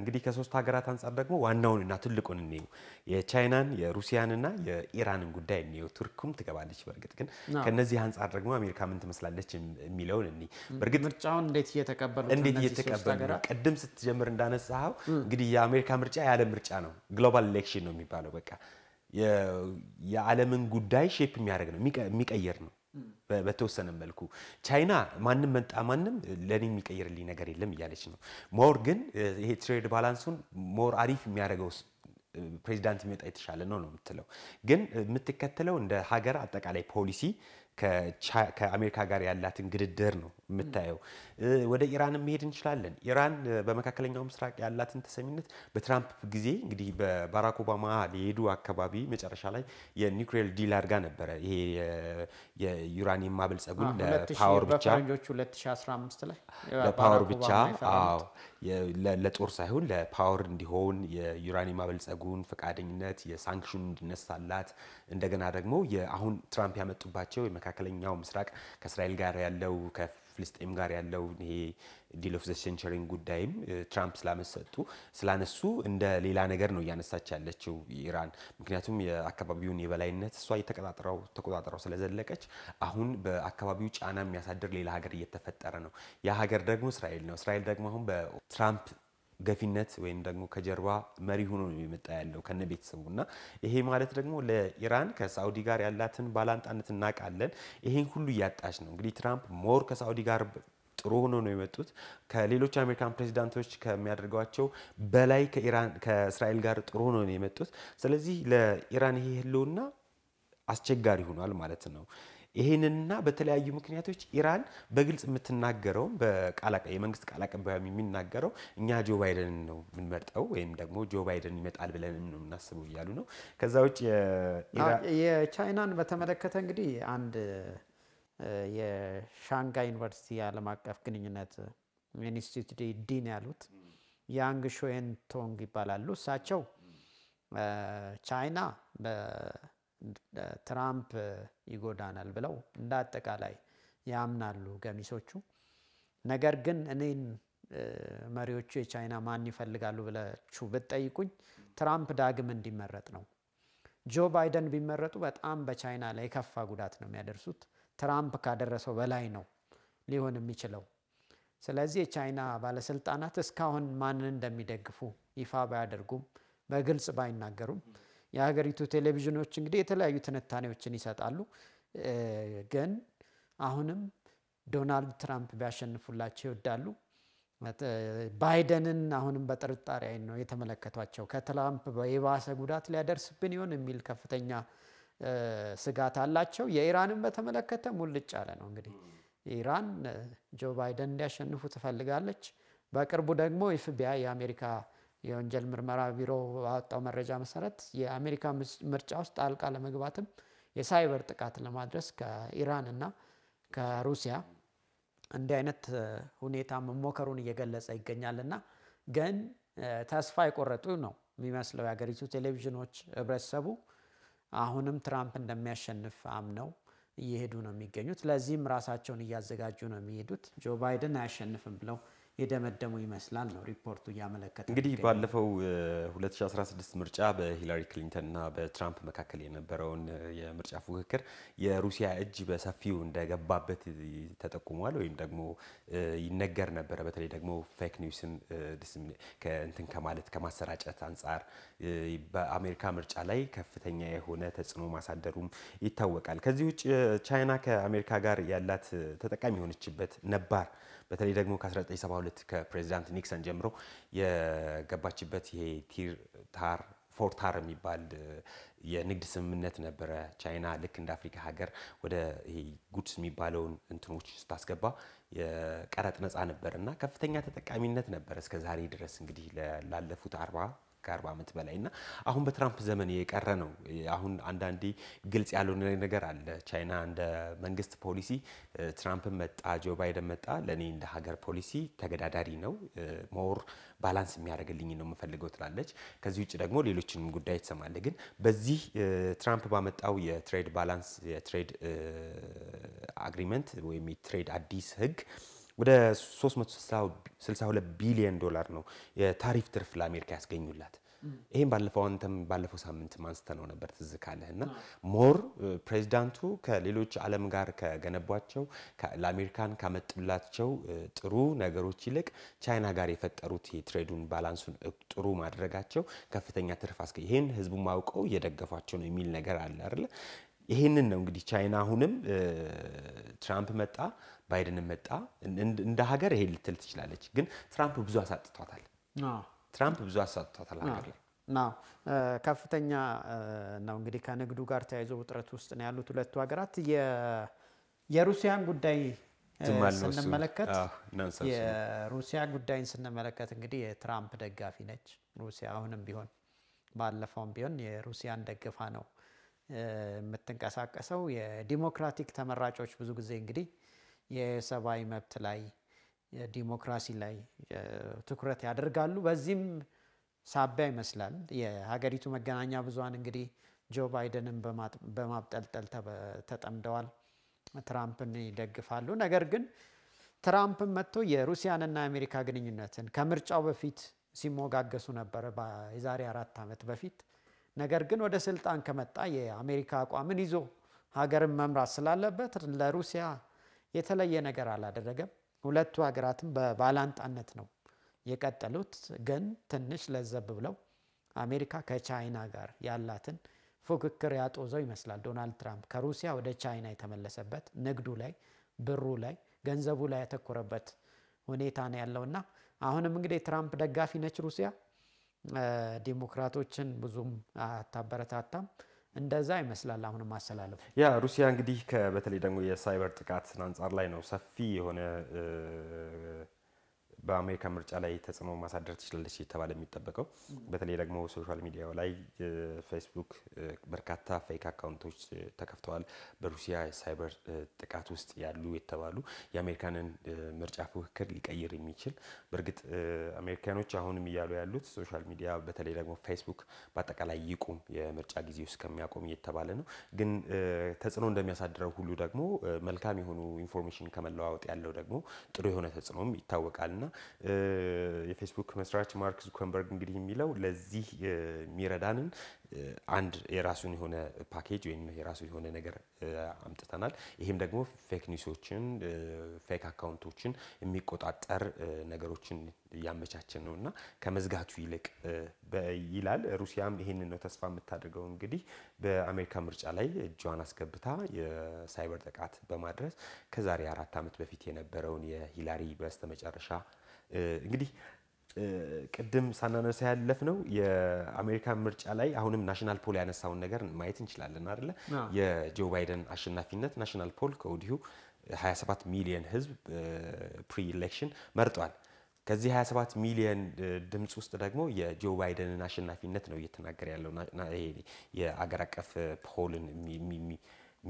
እንግዲህ ከሶስቱ ሀገራት አንጻር ደግሞ ዋናውንና ትልቁን እንየው የቻይናን የሩሲያንና የኢራንን ጉዳይ እንየው። ቱርክም ትገባለች በእርግጥ ግን ከነዚህ አንጻር ደግሞ አሜሪካ ምን ትመስላለች የሚለውን እኔ በእርግጥ ምርጫውን እንዴት እየተቀበሉ እንዴት እየተቀበሉ ቅድም ስትጀምር እንዳነሳው እንግዲህ የአሜሪካ ምርጫ የዓለም ምርጫ ነው። ግሎባል ኤሌክሽን ነው የሚባለው። በቃ የዓለምን ጉዳይ ሼፕ የሚያደርግ ነው፣ የሚቀይር ነው በተወሰነ መልኩ ቻይና ማንም መጣ ማንም ለእኔ የሚቀይርልኝ ነገር የለም እያለች ነው። ሞር ግን ይሄ ትሬድ ባላንሱን ሞር አሪፍ የሚያደርገው ፕሬዚዳንት የሚመጣ የተሻለ ነው ነው የምትለው። ግን የምትከተለው እንደ ሀገር አጠቃላይ ፖሊሲ ከአሜሪካ ጋር ያላትን ግድድር ነው የምታየው። ወደ ኢራን መሄድ እንችላለን። ኢራን በመካከለኛው ምስራቅ ያላትን ተሰሚነት በትራምፕ ጊዜ እንግዲህ በባራክ ኦባማ ሊሄዱ አካባቢ መጨረሻ ላይ የኒውክሌር ዲል አድርጋ ነበረ። ይሄ የዩራኒየም ማበልጸጉን ለፓወር ብቻ
ለፓወር ብቻ
ለጦር ሳይሆን ለፓወር እንዲሆን የዩራኒየም ማበልጸጉን ፈቃደኝነት የሳንክሽኑ እንዲነሳላት እንደገና ደግሞ የአሁን ትራምፕ ያመጡባቸው የመካከለኛው ምስራቅ ከእስራኤል ጋር ያለው ከፍ ፍልስጤም ጋር ያለው ይሄ ዲል ኦፍ ዘ ሴንቸሪን ጉዳይም ትራምፕ ስላመሰጡ ስላነሱ እንደ ሌላ ነገር ነው እያነሳች ያለችው ኢራን። ምክንያቱም የአካባቢውን የበላይነት እሷ ተቆጣጠረው ስለዘለቀች አሁን በአካባቢው ጫና የሚያሳድር ሌላ ሀገር እየተፈጠረ ነው። ያ ሀገር ደግሞ እስራኤል ነው። እስራኤል ደግሞ አሁን በትራምፕ ገፊነት ወይም ደግሞ ከጀርባ መሪ ሆኖ ነው የመጣ ያለው ከነ ቤተሰቡ እና ይሄ ማለት ደግሞ ለኢራን ከሳውዲ ጋር ያላትን ባላንጣነት እናውቃለን። ይሄን ሁሉ እያጣች ነው እንግዲህ ትራምፕ ሞር ከሳውዲ ጋር ጥሩ ሆኖ ነው የመጡት። ከሌሎች አሜሪካን ፕሬዚዳንቶች ከሚያደርጓቸው በላይ ከእስራኤል ጋር ጥሩ ሆኖ ነው የመጡት። ስለዚህ ለኢራን ይሄ ህልውና አስቸጋሪ ሆኗል ማለት ነው። ይሄንንና በተለያዩ ምክንያቶች ኢራን በግልጽ የምትናገረው የመንግስት ቃል አቀባዩም የሚናገረው እኛ ጆ ባይደን ነው የምንመርጠው ወይም ደግሞ ጆ ባይደን ይመጣል ብለን ነው የምናስበው እያሉ ነው። ከዛ ውጭ
የቻይናን በተመለከተ እንግዲህ አንድ የሻንጋይ ዩኒቨርሲቲ የዓለም አቀፍ ግንኙነት ኢንስቲትዩት ዲን ያሉት ያንግ ሾን ቶንግ ይባላሉ። እሳቸው ቻይና በትራምፕ ይጎዳናል ብለው እንደ አጠቃላይ ያምናሉ ገሚሶቹ። ነገር ግን እኔን መሪዎቹ የቻይና ማን ይፈልጋሉ ብለችሁ ብትጠይቁኝ ትራምፕ ዳግም እንዲመረጥ ነው። ጆ ባይደን ቢመረጡ በጣም በቻይና ላይ የከፋ ጉዳት ነው የሚያደርሱት። ትራምፕ ካደረሰው በላይ ነው ሊሆን የሚችለው። ስለዚህ የቻይና ባለስልጣናት እስካሁን ማንን እንደሚደግፉ ይፋ ባያደርጉም በግልጽ ባይናገሩም የሀገሪቱ ቴሌቪዥኖች እንግዲህ የተለያዩ ትንታኔዎችን ይሰጣሉ። ግን አሁንም ዶናልድ ትራምፕ ቢያሸንፉላቸው ይወዳሉ። ባይደንን አሁንም በጥርጣሬ አይን ነው የተመለከቷቸው። ከትራምፕ የባሰ ጉዳት ሊያደርስብን ይሆን የሚል ከፍተኛ ስጋት አላቸው። የኢራንን በተመለከተ ሙልጭ ያለ ነው እንግዲህ ኢራን ጆ ባይደን እንዲያሸንፉ ትፈልጋለች። በቅርቡ ደግሞ ኢፍቢአይ የአሜሪካ የወንጀል ምርመራ ቢሮ ባወጣው መረጃ መሰረት የአሜሪካ ምርጫ ውስጥ ጣልቃ ለመግባትም የሳይበር ጥቃት ለማድረስ ከኢራን እና ከሩሲያ እንዲህ አይነት ሁኔታ መሞከሩን እየገለጸ ይገኛልና ግን ተስፋ የቆረጡ ነው የሚመስለው የሀገሪቱ ቴሌቪዥኖች። ህብረተሰቡ አሁንም ትራምፕ እንደሚያሸንፍ አምነው እየሄዱ ነው የሚገኙት። ለዚህም ራሳቸውን እያዘጋጁ ነው የሚሄዱት። ጆ ባይደን አያሸንፍም ብለው የደመደሙ ይመስላል ነው ሪፖርቱ እያመለከተ። እንግዲህ ባለፈው
2016 ምርጫ በሂላሪ ክሊንተን እና በትራምፕ መካከል የነበረውን የምርጫ ፉክክር የሩሲያ እጅ በሰፊው እንደገባበት ተጠቁሟል ወይም ደግሞ ይነገር ነበረ። በተለይ ደግሞ ፌክ ኒውስን እንትን ከማለት ከማሰራጨት አንጻር በአሜሪካ ምርጫ ላይ ከፍተኛ የሆነ ተጽዕኖ ማሳደሩም ይታወቃል። ከዚህ ውጭ ቻይና ከአሜሪካ ጋር ያላት ተጠቃሚ የሆነችበት ነባር በተለይ ደግሞ ከ1972 ከፕሬዚዳንት ኒክሰን ጀምሮ የገባችበት ይሄ ቲር ታር ፎርታር የሚባል የንግድ ስምምነት ነበረ። ቻይና ልክ እንደ አፍሪካ ሀገር ወደ ጉድስ የሚባለውን እንትኖች ስታስገባ የቀረጥ ነፃ ነበር እና ከፍተኛ ተጠቃሚነት ነበር እስከ ዛሬ ድረስ እንግዲህ ላለፉት አርባ ከአርባ ዓመት በላይ እና አሁን በትራምፕ ዘመን የቀረ ነው። አሁን አንዳንዴ ግልጽ ያልሆነ ነገር አለ። ቻይና እንደ መንግስት ፖሊሲ ትራምፕን መጣ ጆ ባይደን መጣ፣ ለእኔ እንደ ሀገር ፖሊሲ ተገዳዳሪ ነው ሞር ባላንስ የሚያደርግልኝ ነው የምፈልገው ትላለች። ከዚህ ውጭ ደግሞ ሌሎችንም ጉዳይ ትሰማለህ። ግን በዚህ ትራምፕ ባመጣው የትሬድ ባላንስ የትሬድ አግሪመንት ወይም የትሬድ አዲስ ህግ ወደ 362 ቢሊዮን ዶላር ነው የታሪፍ ትርፍ ለአሜሪካ ያስገኙላት። ይህም ባለፈው አንተም ባለፈው ሳምንት ማንስተ ነው ነበር ትዝ ካለህ እና ሞር ፕሬዚዳንቱ ከሌሎች ዓለም ጋር ከገነቧቸው ለአሜሪካን ካመጡላቸው ጥሩ ነገሮች ይልቅ ቻይና ጋር የፈጠሩት የትሬዱን ባላንሱን ጥሩ ማድረጋቸው ከፍተኛ ትርፍ አስገ ይህን ህዝቡ አውቀው እየደገፏቸው ነው የሚል ነገር አለ አይደለ? ይህንን ነው እንግዲህ ቻይና አሁንም ትራምፕ መጣ ባይደን መጣ እንደ ሀገር ይሄ ልትል ትችላለች። ግን ትራምፕ ብዙ አሳጥቷታል። ትራምፕ ብዙ አሳጥቷታል ሀገር ላይ
ከፍተኛ ነው። እንግዲህ ከንግዱ ጋር ተያይዞ ውጥረት ውስጥ ነው ያሉት ሁለቱ ሀገራት። የሩሲያን ጉዳይ ስንመለከት የሩሲያ ጉዳይን ስንመለከት እንግዲህ የትራምፕ ደጋፊ ነች ሩሲያ። አሁንም ቢሆን ባለፈውም ቢሆን የሩሲያን ደግፋ ነው የምትንቀሳቀሰው። የዲሞክራቲክ ተመራጮች ብዙ ጊዜ እንግዲህ የሰብአዊ መብት ላይ ዲሞክራሲ ላይ ትኩረት ያደርጋሉ። በዚህም ሳቢያ ይመስላል የሀገሪቱ መገናኛ ብዙሀን እንግዲህ ጆ ባይደንን በማብጠልጠል ተጠምደዋል። ትራምፕን ይደግፋሉ። ነገር ግን ትራምፕን መጥቶ የሩሲያንና የአሜሪካ ግንኙነትን ከምርጫው በፊት ሲሞጋገሱ ነበረ የዛሬ አራት ዓመት በፊት። ነገር ግን ወደ ስልጣን ከመጣ የአሜሪካ አቋምን ይዞ ሀገርን መምራት ስላለበት ለሩሲያ የተለየ ነገር አላደረገም። ሁለቱ ሀገራትም በባላንጣነት ነው የቀጠሉት። ግን ትንሽ ለዘብ ብለው አሜሪካ ከቻይና ጋር ያላትን ፉክክር ያጦዘው ይመስላል። ዶናልድ ትራምፕ ከሩሲያ ወደ ቻይና የተመለሰበት ንግዱ ላይ፣ ብሩ ላይ፣ ገንዘቡ ላይ ያተኮረበት ሁኔታ ነው ያለውና አሁንም እንግዲህ ትራምፕ ደጋፊ ነች ሩሲያ። ዲሞክራቶችን ብዙም አታበረታታም። እንደዛ ይመስላል። አሁን ማስተላለፍ
ያ ሩሲያ እንግዲህ በተለይ ደግሞ የሳይበር ጥቃት አንጻር ላይ ነው ሰፊ የሆነ በአሜሪካ ምርጫ ላይ ተጽዕኖ ማሳደር ትችላለች የተባለ የሚጠበቀው በተለይ ደግሞ ሶሻል ሚዲያው ላይ ፌስቡክ በርካታ ፌክ አካውንቶች ተከፍተዋል። በሩሲያ ሳይበር ጥቃት ውስጥ ያሉ የተባሉ የአሜሪካንን ምርጫ ፉክክር ሊቀይር የሚችል በእርግጥ አሜሪካኖች አሁንም እያሉ ያሉት ሶሻል ሚዲያ በተለይ ደግሞ ፌስቡክ በአጠቃላይ ይቁም፣ የምርጫ ጊዜ ውስጥ ከሚያቆም እየተባለ ነው። ግን ተጽዕኖ እንደሚያሳድረው ሁሉ ደግሞ መልካም የሆኑ ኢንፎርሜሽን ከመለዋወጥ ያለው ደግሞ ጥሩ የሆነ ተጽዕኖም ይታወቃልና የፌስቡክ መስራች ማርክ ዙከንበርግ እንግዲህ የሚለው ለዚህ የሚረዳንን አንድ የራሱን የሆነ ፓኬጅ ወይም የራሱ የሆነ ነገር አምጥተናል። ይህም ደግሞ ፌክ ኒውሶችን፣ ፌክ አካውንቶችን የሚቆጣጠር ነገሮችን እያመቻችን ነው እና ከመዝጋቱ ይልቅ ይላል። ሩሲያም ይህንን ነው ተስፋ የምታደርገው። እንግዲህ በአሜሪካ ምርጫ ላይ እጇን አስገብታ የሳይበር ጥቃት በማድረስ ከዛሬ አራት ዓመት በፊት የነበረውን የሂላሪ በስተመጨረሻ እንግዲህ ቅድም ሳናነሳ ያለፍ ነው የአሜሪካ ምርጫ ላይ አሁንም ናሽናል ፖል ያነሳውን ነገር ማየት እንችላለን አይደለ? የጆ ባይደን አሸናፊነት ናሽናል ፖል ከወዲሁ 27 ሚሊዮን ህዝብ ፕሪ ኢሌክሽን መርጧል። ከዚህ 27 ሚሊዮን ድምፅ ውስጥ ደግሞ የጆ ባይደንን አሸናፊነት ነው እየተናገረ ያለው የአገር አቀፍ ፖልን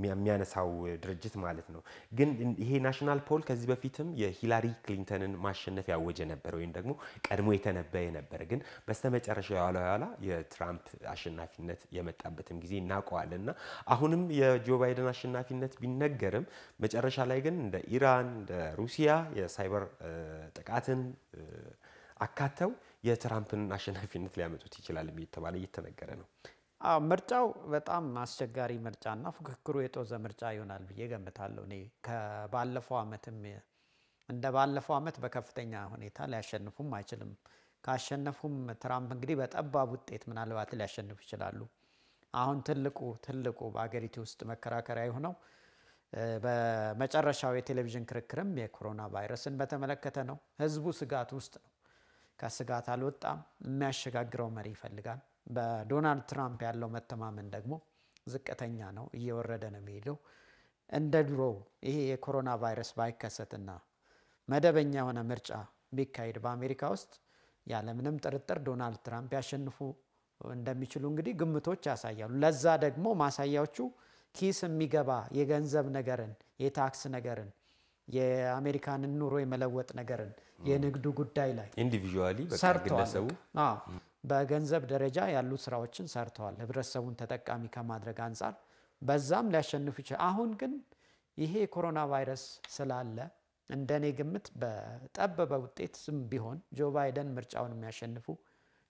የሚያነሳው ድርጅት ማለት ነው። ግን ይሄ ናሽናል ፖል ከዚህ በፊትም የሂላሪ ክሊንተንን ማሸነፍ ያወጀ ነበር ወይም ደግሞ ቀድሞ የተነበየ ነበር። ግን በስተመጨረሻ የኋላ የኋላ የትራምፕ አሸናፊነት የመጣበትም ጊዜ እናውቀዋለን እና አሁንም የጆ ባይደን አሸናፊነት ቢነገርም መጨረሻ ላይ ግን እንደ ኢራን እንደ ሩሲያ የሳይበር ጥቃትን አካተው የትራምፕን አሸናፊነት ሊያመጡት ይችላል እየተባለ እየተነገረ ነው። አዎ ምርጫው በጣም አስቸጋሪ
ምርጫና ፉክክሩ የጦዘ ምርጫ ይሆናል ብዬ ገምታለሁ። እኔ ከባለፈው ዓመትም እንደ ባለፈው ዓመት በከፍተኛ ሁኔታ ሊያሸንፉም አይችልም። ካሸነፉም ትራምፕ እንግዲህ በጠባብ ውጤት ምናልባት ሊያሸንፉ ይችላሉ። አሁን ትልቁ ትልቁ በሀገሪቱ ውስጥ መከራከሪያ የሆነው በመጨረሻው የቴሌቪዥን ክርክርም የኮሮና ቫይረስን በተመለከተ ነው። ህዝቡ ስጋት ውስጥ ነው። ከስጋት አልወጣም። የሚያሸጋግረው መሪ ይፈልጋል። በዶናልድ ትራምፕ ያለው መተማመን ደግሞ ዝቅተኛ ነው፣ እየወረደ ነው የሚሄደው። እንደ ድሮ ይሄ የኮሮና ቫይረስ ባይከሰትና መደበኛ የሆነ ምርጫ ቢካሄድ በአሜሪካ ውስጥ ያለምንም ጥርጥር ዶናልድ ትራምፕ ያሸንፉ እንደሚችሉ እንግዲህ ግምቶች ያሳያሉ። ለዛ ደግሞ ማሳያዎቹ ኪስ የሚገባ የገንዘብ ነገርን፣ የታክስ ነገርን፣ የአሜሪካንን ኑሮ የመለወጥ ነገርን፣ የንግዱ ጉዳይ ላይ
ኢንዲቪዥዋሊ ሰርተዋል።
በገንዘብ ደረጃ ያሉ ስራዎችን ሰርተዋል ህብረተሰቡን ተጠቃሚ ከማድረግ አንጻር በዛም ሊያሸንፉ ይችላል። አሁን ግን ይሄ የኮሮና ቫይረስ ስላለ እንደኔ ግምት በጠበበ ውጤት ዝም ቢሆን ጆ ባይደን ምርጫውን የሚያሸንፉ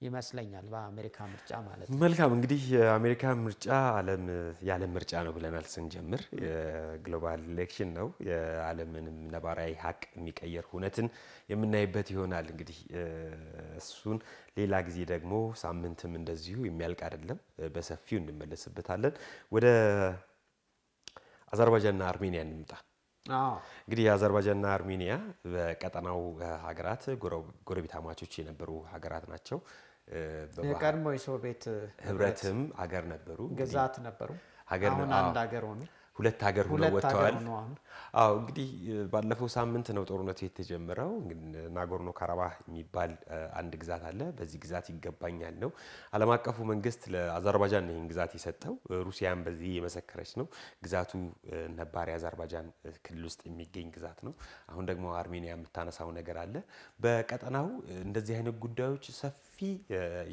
ይመስለኛል በአሜሪካ ምርጫ ማለት ነው።
መልካም እንግዲህ የአሜሪካ ምርጫ ዓለም የዓለም ምርጫ ነው ብለናል ስንጀምር፣ የግሎባል ኤሌክሽን ነው የዓለምንም ነባራዊ ሀቅ የሚቀየር ሁነትን የምናይበት ይሆናል። እንግዲህ እሱን ሌላ ጊዜ ደግሞ ሳምንትም እንደዚሁ የሚያልቅ አይደለም፣ በሰፊው እንመለስበታለን። ወደ አዘርባይጃንና አርሜኒያ እንምጣ። እንግዲህ አዘርባይጃንና አርሜኒያ በቀጠናው ሀገራት ጎረቤታማቾች የነበሩ ሀገራት ናቸው። የቀድሞ
የሶቪየት ህብረትም አገር ነበሩ ግዛት ነበሩ። አሁን አንድ ሀገር ሆኑ። ሁለት ሀገር ሆነው ወጥተዋል።
አዎ እንግዲህ ባለፈው ሳምንት ነው ጦርነቱ የተጀመረው። ናጎርኖ ካራባህ የሚባል አንድ ግዛት አለ። በዚህ ግዛት ይገባኛል ነው ዓለም አቀፉ መንግስት ለአዘርባጃን ነው ይህን ግዛት የሰጠው። ሩሲያን በዚህ የመሰከረች ነው። ግዛቱ ነባሪ አዘርባጃን ክልል ውስጥ የሚገኝ ግዛት ነው። አሁን ደግሞ አርሜኒያ የምታነሳው ነገር አለ። በቀጠናው እንደዚህ አይነት ጉዳዮች ሰፊ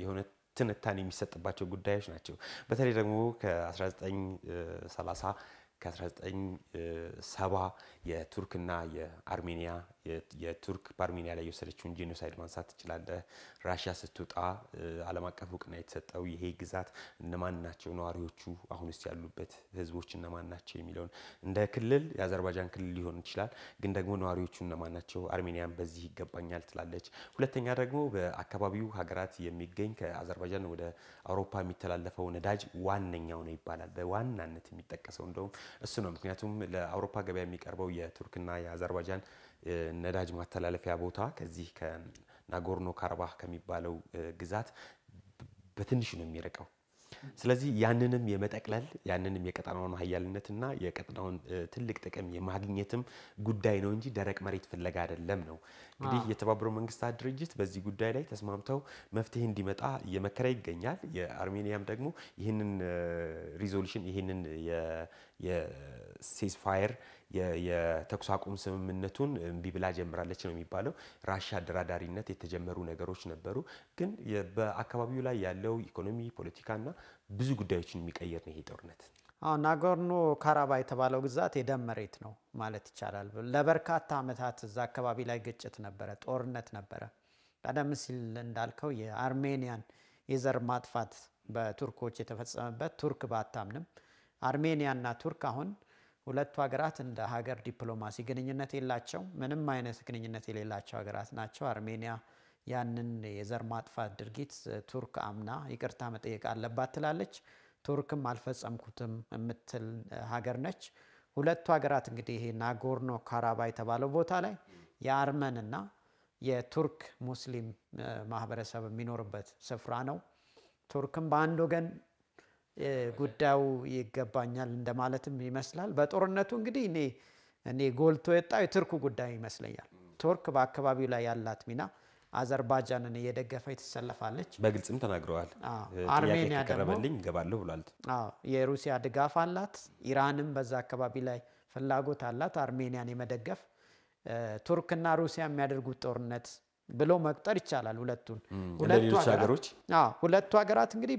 የሆነ ትንታኔ የሚሰጥባቸው ጉዳዮች ናቸው። በተለይ ደግሞ ከ1930 ከ1970 የቱርክና የአርሜኒያ የቱርክ በአርሜኒያ ላይ የወሰደችውን ጄኖሳይድ ማንሳት ትችላለህ። ራሽያ ስትወጣ ዓለም አቀፍ እውቅና የተሰጠው ይሄ ግዛት እነማን ናቸው፣ ነዋሪዎቹ አሁን ውስጥ ያሉበት ህዝቦች እነማን ናቸው የሚለውን እንደ ክልል የአዘርባጃን ክልል ሊሆን ይችላል፣ ግን ደግሞ ነዋሪዎቹ እነማን ናቸው፣ አርሜኒያን በዚህ ይገባኛል ትላለች። ሁለተኛ ደግሞ በአካባቢው ሀገራት የሚገኝ ከአዘርባጃን ወደ አውሮፓ የሚተላለፈው ነዳጅ ዋነኛው ነው ይባላል። በዋናነት የሚጠቀሰው እንደውም እሱ ነው። ምክንያቱም ለአውሮፓ ገበያ የሚቀርበው የቱርክና የአዘርባጃን? ነዳጅ ማስተላለፊያ ቦታ ከዚህ ከናጎርኖ ካርባህ ከሚባለው ግዛት በትንሽ ነው የሚርቀው። ስለዚህ ያንንም የመጠቅለል ያንንም የቀጠናውን ሀያልነትና የቀጠናውን ትልቅ ጥቅም የማግኘትም ጉዳይ ነው እንጂ ደረቅ መሬት ፍለጋ አይደለም ነው። እንግዲህ የተባበሩት መንግስታት ድርጅት በዚህ ጉዳይ ላይ ተስማምተው መፍትሄ እንዲመጣ እየመከረ ይገኛል። የአርሜኒያም ደግሞ ይህንን ሪዞሉሽን ይህንን የሴስፋየር የተኩስ አቁም ስምምነቱን እምቢ ብላ ጀምራለች ነው የሚባለው። ራሻ አደራዳሪነት የተጀመሩ ነገሮች ነበሩ፣ ግን በአካባቢው ላይ ያለው ኢኮኖሚ፣ ፖለቲካና ብዙ ጉዳዮችን የሚቀየር ነው ይሄ ጦርነት።
ናጎርኖ ካራባ የተባለው ግዛት የደም መሬት ነው ማለት ይቻላል። ለበርካታ ዓመታት እዛ አካባቢ ላይ ግጭት ነበረ፣ ጦርነት ነበረ። ቀደም ሲል እንዳልከው የአርሜኒያን የዘር ማጥፋት በቱርኮች የተፈጸመበት ቱርክ ባታምንም አርሜኒያና ቱርክ አሁን ሁለቱ ሀገራት እንደ ሀገር ዲፕሎማሲ ግንኙነት የላቸው ምንም አይነት ግንኙነት የሌላቸው ሀገራት ናቸው። አርሜኒያ ያንን የዘር ማጥፋት ድርጊት ቱርክ አምና ይቅርታ መጠየቅ አለባት ትላለች። ቱርክም አልፈጸምኩትም የምትል ሀገር ነች። ሁለቱ ሀገራት እንግዲህ ይሄ ናጎርኖ ካራባ የተባለው ቦታ ላይ የአርመን እና የቱርክ ሙስሊም ማህበረሰብ የሚኖርበት ስፍራ ነው። ቱርክም በአንድ ወገን ጉዳዩ ይገባኛል እንደማለትም ይመስላል። በጦርነቱ እንግዲህ እኔ እኔ ጎልቶ የወጣው የቱርክ ጉዳይ ይመስለኛል። ቱርክ በአካባቢው ላይ ያላት ሚና አዘርባጃንን እየደገፈች ትሰለፋለች።
በግልጽም ተናግረዋል። አርሜኒያ ቀረበልኝ እገባለሁ ብሏል።
የሩሲያ ድጋፍ አላት። ኢራንም በዛ አካባቢ ላይ ፍላጎት አላት አርሜኒያን የመደገፍ ቱርክና ሩሲያ የሚያደርጉት ጦርነት ብሎ መቁጠር ይቻላል። ሁለቱን ሁለቱ ሀገራት እንግዲህ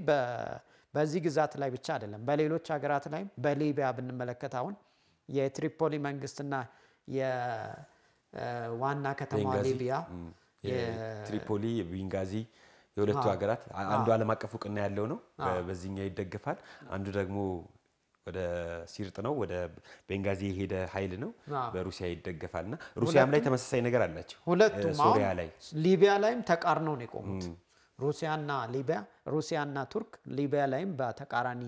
በዚህ ግዛት ላይ ብቻ አይደለም፣ በሌሎች ሀገራት ላይ በሊቢያ ብንመለከት አሁን የትሪፖሊ መንግስትና የዋና ከተማ ሊቢያ ትሪፖሊ
ቤንጋዚ የሁለቱ ሀገራት አንዱ ዓለም አቀፍ እውቅና ያለው ነው፣ በዚህኛው ይደገፋል። አንዱ ደግሞ ወደ ሲርጥ ነው፣ ወደ ቤንጋዚ የሄደ ሀይል ነው፣ በሩሲያ ይደገፋል። እና ሩሲያም ላይ ተመሳሳይ ነገር አላቸው። ሁለቱም ሶሪያ ላይ
ሊቢያ ላይም ተቃርነው ነው የቆሙት። ሩሲያና ሊቢያ ሩሲያና ቱርክ ሊቢያ ላይም በተቃራኒ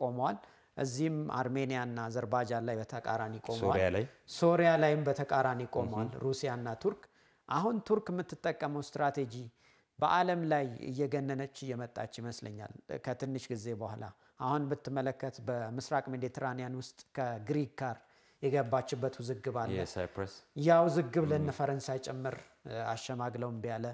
ቆመዋል። እዚህም አርሜኒያና አዘርባጃን ላይ በተቃራኒ ቆመዋል። ሶሪያ ላይም በተቃራኒ ቆመዋል ሩሲያና ቱርክ። አሁን ቱርክ የምትጠቀመው ስትራቴጂ በአለም ላይ እየገነነች እየመጣች ይመስለኛል ከትንሽ ጊዜ በኋላ። አሁን ብትመለከት በምስራቅ ሜዲትራኒያን ውስጥ ከግሪክ ጋር የገባችበት ውዝግብ አለ። ያው ዝግብ ለነ ፈረንሳይ ጭምር አሸማግለው ቢያለ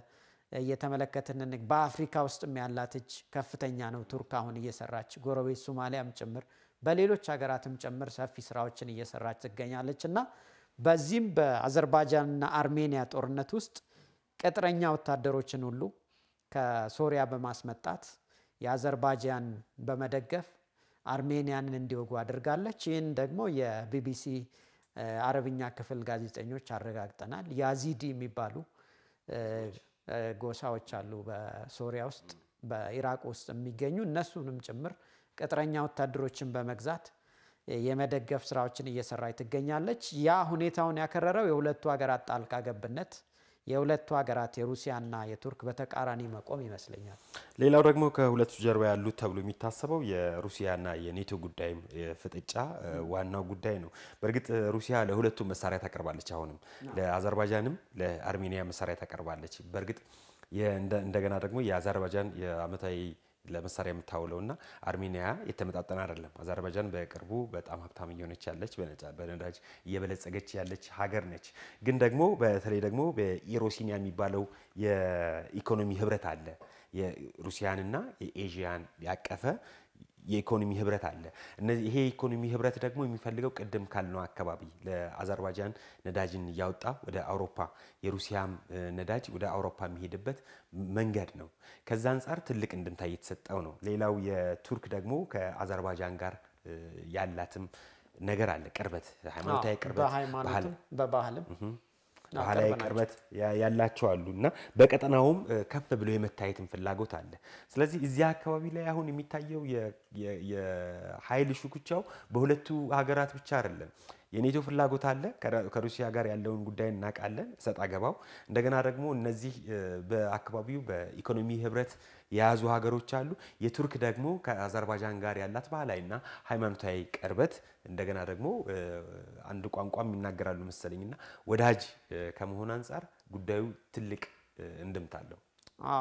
እየተመለከትን በአፍሪካ ውስጥም ያላት እጅ ከፍተኛ ነው። ቱርክ አሁን እየሰራች ጎረቤት ሶማሊያም ጭምር በሌሎች ሀገራትም ጭምር ሰፊ ስራዎችን እየሰራች ትገኛለች እና በዚህም በአዘርባጃንና አርሜኒያ ጦርነት ውስጥ ቅጥረኛ ወታደሮችን ሁሉ ከሶሪያ በማስመጣት የአዘርባጃን በመደገፍ አርሜኒያንን እንዲወጉ አድርጋለች። ይህን ደግሞ የቢቢሲ አረብኛ ክፍል ጋዜጠኞች አረጋግጠናል። ያዚዲ የሚባሉ ጎሳዎች አሉ በሶሪያ ውስጥ በኢራቅ ውስጥ የሚገኙ እነሱንም ጭምር ቅጥረኛ ወታደሮችን በመግዛት የመደገፍ ስራዎችን እየሰራች ትገኛለች። ያ ሁኔታውን ያከረረው የሁለቱ ሀገራት ጣልቃ ገብነት የሁለቱ ሀገራት የሩሲያና የቱርክ በተቃራኒ መቆም ይመስለኛል።
ሌላው ደግሞ ከሁለቱ ጀርባ ያሉት ተብሎ የሚታሰበው የሩሲያና የኔቶ ጉዳይ ፍጥጫ ዋናው ጉዳይ ነው። በእርግጥ ሩሲያ ለሁለቱ መሳሪያ ታቀርባለች። አሁንም ለአዘርባይጃንም ለአርሜኒያ መሳሪያ ታቀርባለች። በእርግጥ እንደገና ደግሞ የአዘርባጃን የአመታዊ ለመሳሪያ የምታውለው እና አርሜኒያ የተመጣጠነ አይደለም። አዘርባጃን በቅርቡ በጣም ሀብታም እየሆነች ያለች በነዳጅ እየበለጸገች ያለች ሀገር ነች። ግን ደግሞ በተለይ ደግሞ በኢሮሲኒያ የሚባለው የኢኮኖሚ ህብረት አለ የሩሲያንና የኤዥያን ያቀፈ የኢኮኖሚ ህብረት አለ። እነዚህ ይሄ የኢኮኖሚ ህብረት ደግሞ የሚፈልገው ቅድም ካልነው አካባቢ ለአዘርባጃን ነዳጅን እያወጣ ወደ አውሮፓ የሩሲያም ነዳጅ ወደ አውሮፓ የሚሄድበት መንገድ ነው። ከዛ አንጻር ትልቅ እንድምታ እየተሰጠው ነው። ሌላው የቱርክ ደግሞ ከአዘርባጃን ጋር ያላትም ነገር አለ፣ ቅርበት፣ ሃይማኖታዊ ቅርበት፣ በባህልም ባህላዊ ቅርበት ያላቸው አሉ እና በቀጠናውም ከፍ ብሎ የመታየትን ፍላጎት አለ። ስለዚህ እዚያ አካባቢ ላይ አሁን የሚታየው የኃይል ሽኩቻው በሁለቱ ሀገራት ብቻ አይደለም። የኔቶ ፍላጎት አለ። ከሩሲያ ጋር ያለውን ጉዳይ እናውቃለን፣ ሰጥ አገባው። እንደገና ደግሞ እነዚህ በአካባቢው በኢኮኖሚ ህብረት የያዙ ሀገሮች አሉ። የቱርክ ደግሞ ከአዘርባጃን ጋር ያላት ባህላዊና ሃይማኖታዊ ቅርበት እንደገና ደግሞ አንድ ቋንቋም ይናገራሉ መሰለኝና ወዳጅ ከመሆን አንጻር ጉዳዩ ትልቅ እንድምታ አለው።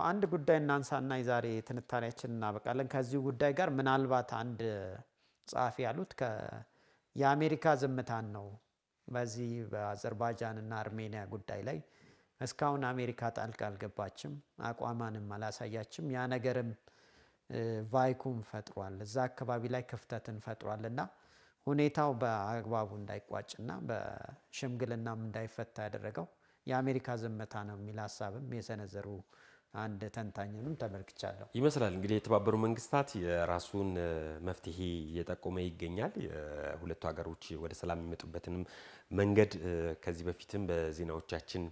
አንድ ጉዳይ እናንሳና የዛሬ ትንታኔያችን እናበቃለን። ከዚሁ ጉዳይ ጋር ምናልባት አንድ ጸሐፊ ያሉት የአሜሪካ ዝምታን ነው በዚህ እና አርሜኒያ ጉዳይ ላይ እስካሁን አሜሪካ ጣልቃ አልገባችም፣ አቋማንም አላሳያችም። ያ ነገርም ቫይኩም ፈጥሯል፣ እዛ አካባቢ ላይ ክፍተትን ፈጥሯል እና ሁኔታው በአግባቡ እንዳይቋጭና በሽምግልናም እንዳይፈታ ያደረገው የአሜሪካ ዝምታ ነው የሚል ሀሳብም የሰነዘሩ አንድ ተንታኝንም
ተመልክቻለሁ። ይመስላል እንግዲህ የተባበሩ መንግስታት የራሱን መፍትሄ እየጠቆመ ይገኛል። የሁለቱ ሀገሮች ወደ ሰላም የሚመጡበትንም መንገድ ከዚህ በፊትም በዜናዎቻችን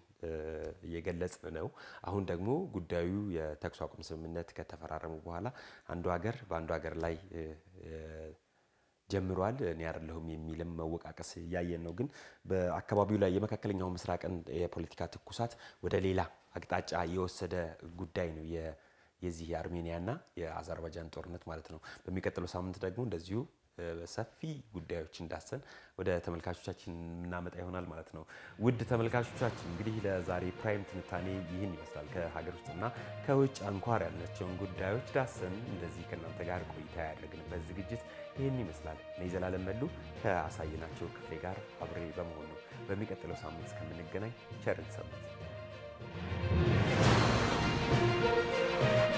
እየገለጽ ነው። አሁን ደግሞ ጉዳዩ የተኩስ አቁም ስምምነት ከተፈራረሙ በኋላ አንዱ ሀገር በአንዱ ሀገር ላይ ጀምሯል። እኔ አይደለሁም የሚልም መወቃቀስ እያየን ነው። ግን በአካባቢው ላይ የመካከለኛው ምስራቅን የፖለቲካ ትኩሳት ወደ ሌላ አቅጣጫ የወሰደ ጉዳይ ነው የዚህ የአርሜኒያና የአዘርባጃን ጦርነት ማለት ነው። በሚቀጥለው ሳምንት ደግሞ እንደዚሁ ሰፊ ጉዳዮች እንዳሰን ወደ ተመልካቾቻችን የምናመጣ ይሆናል ማለት ነው። ውድ ተመልካቾቻችን እንግዲህ ለዛሬ ፕራይም ትንታኔ ይህን ይመስላል። ከሀገር ውስጥና ከውጭ አንኳር ያልናቸውን ጉዳዮች ዳሰን እንደዚህ ከእናንተ ጋር ቆይታ ያደረግንበት ዝግጅት ይህን ይመስላል። እኔ ዘላለም መሉ ከአሳየናቸው ክፍሌ ጋር አብሬ በመሆን ነው። በሚቀጥለው ሳምንት እስከምንገናኝ ቸርን ሰምት Thank you.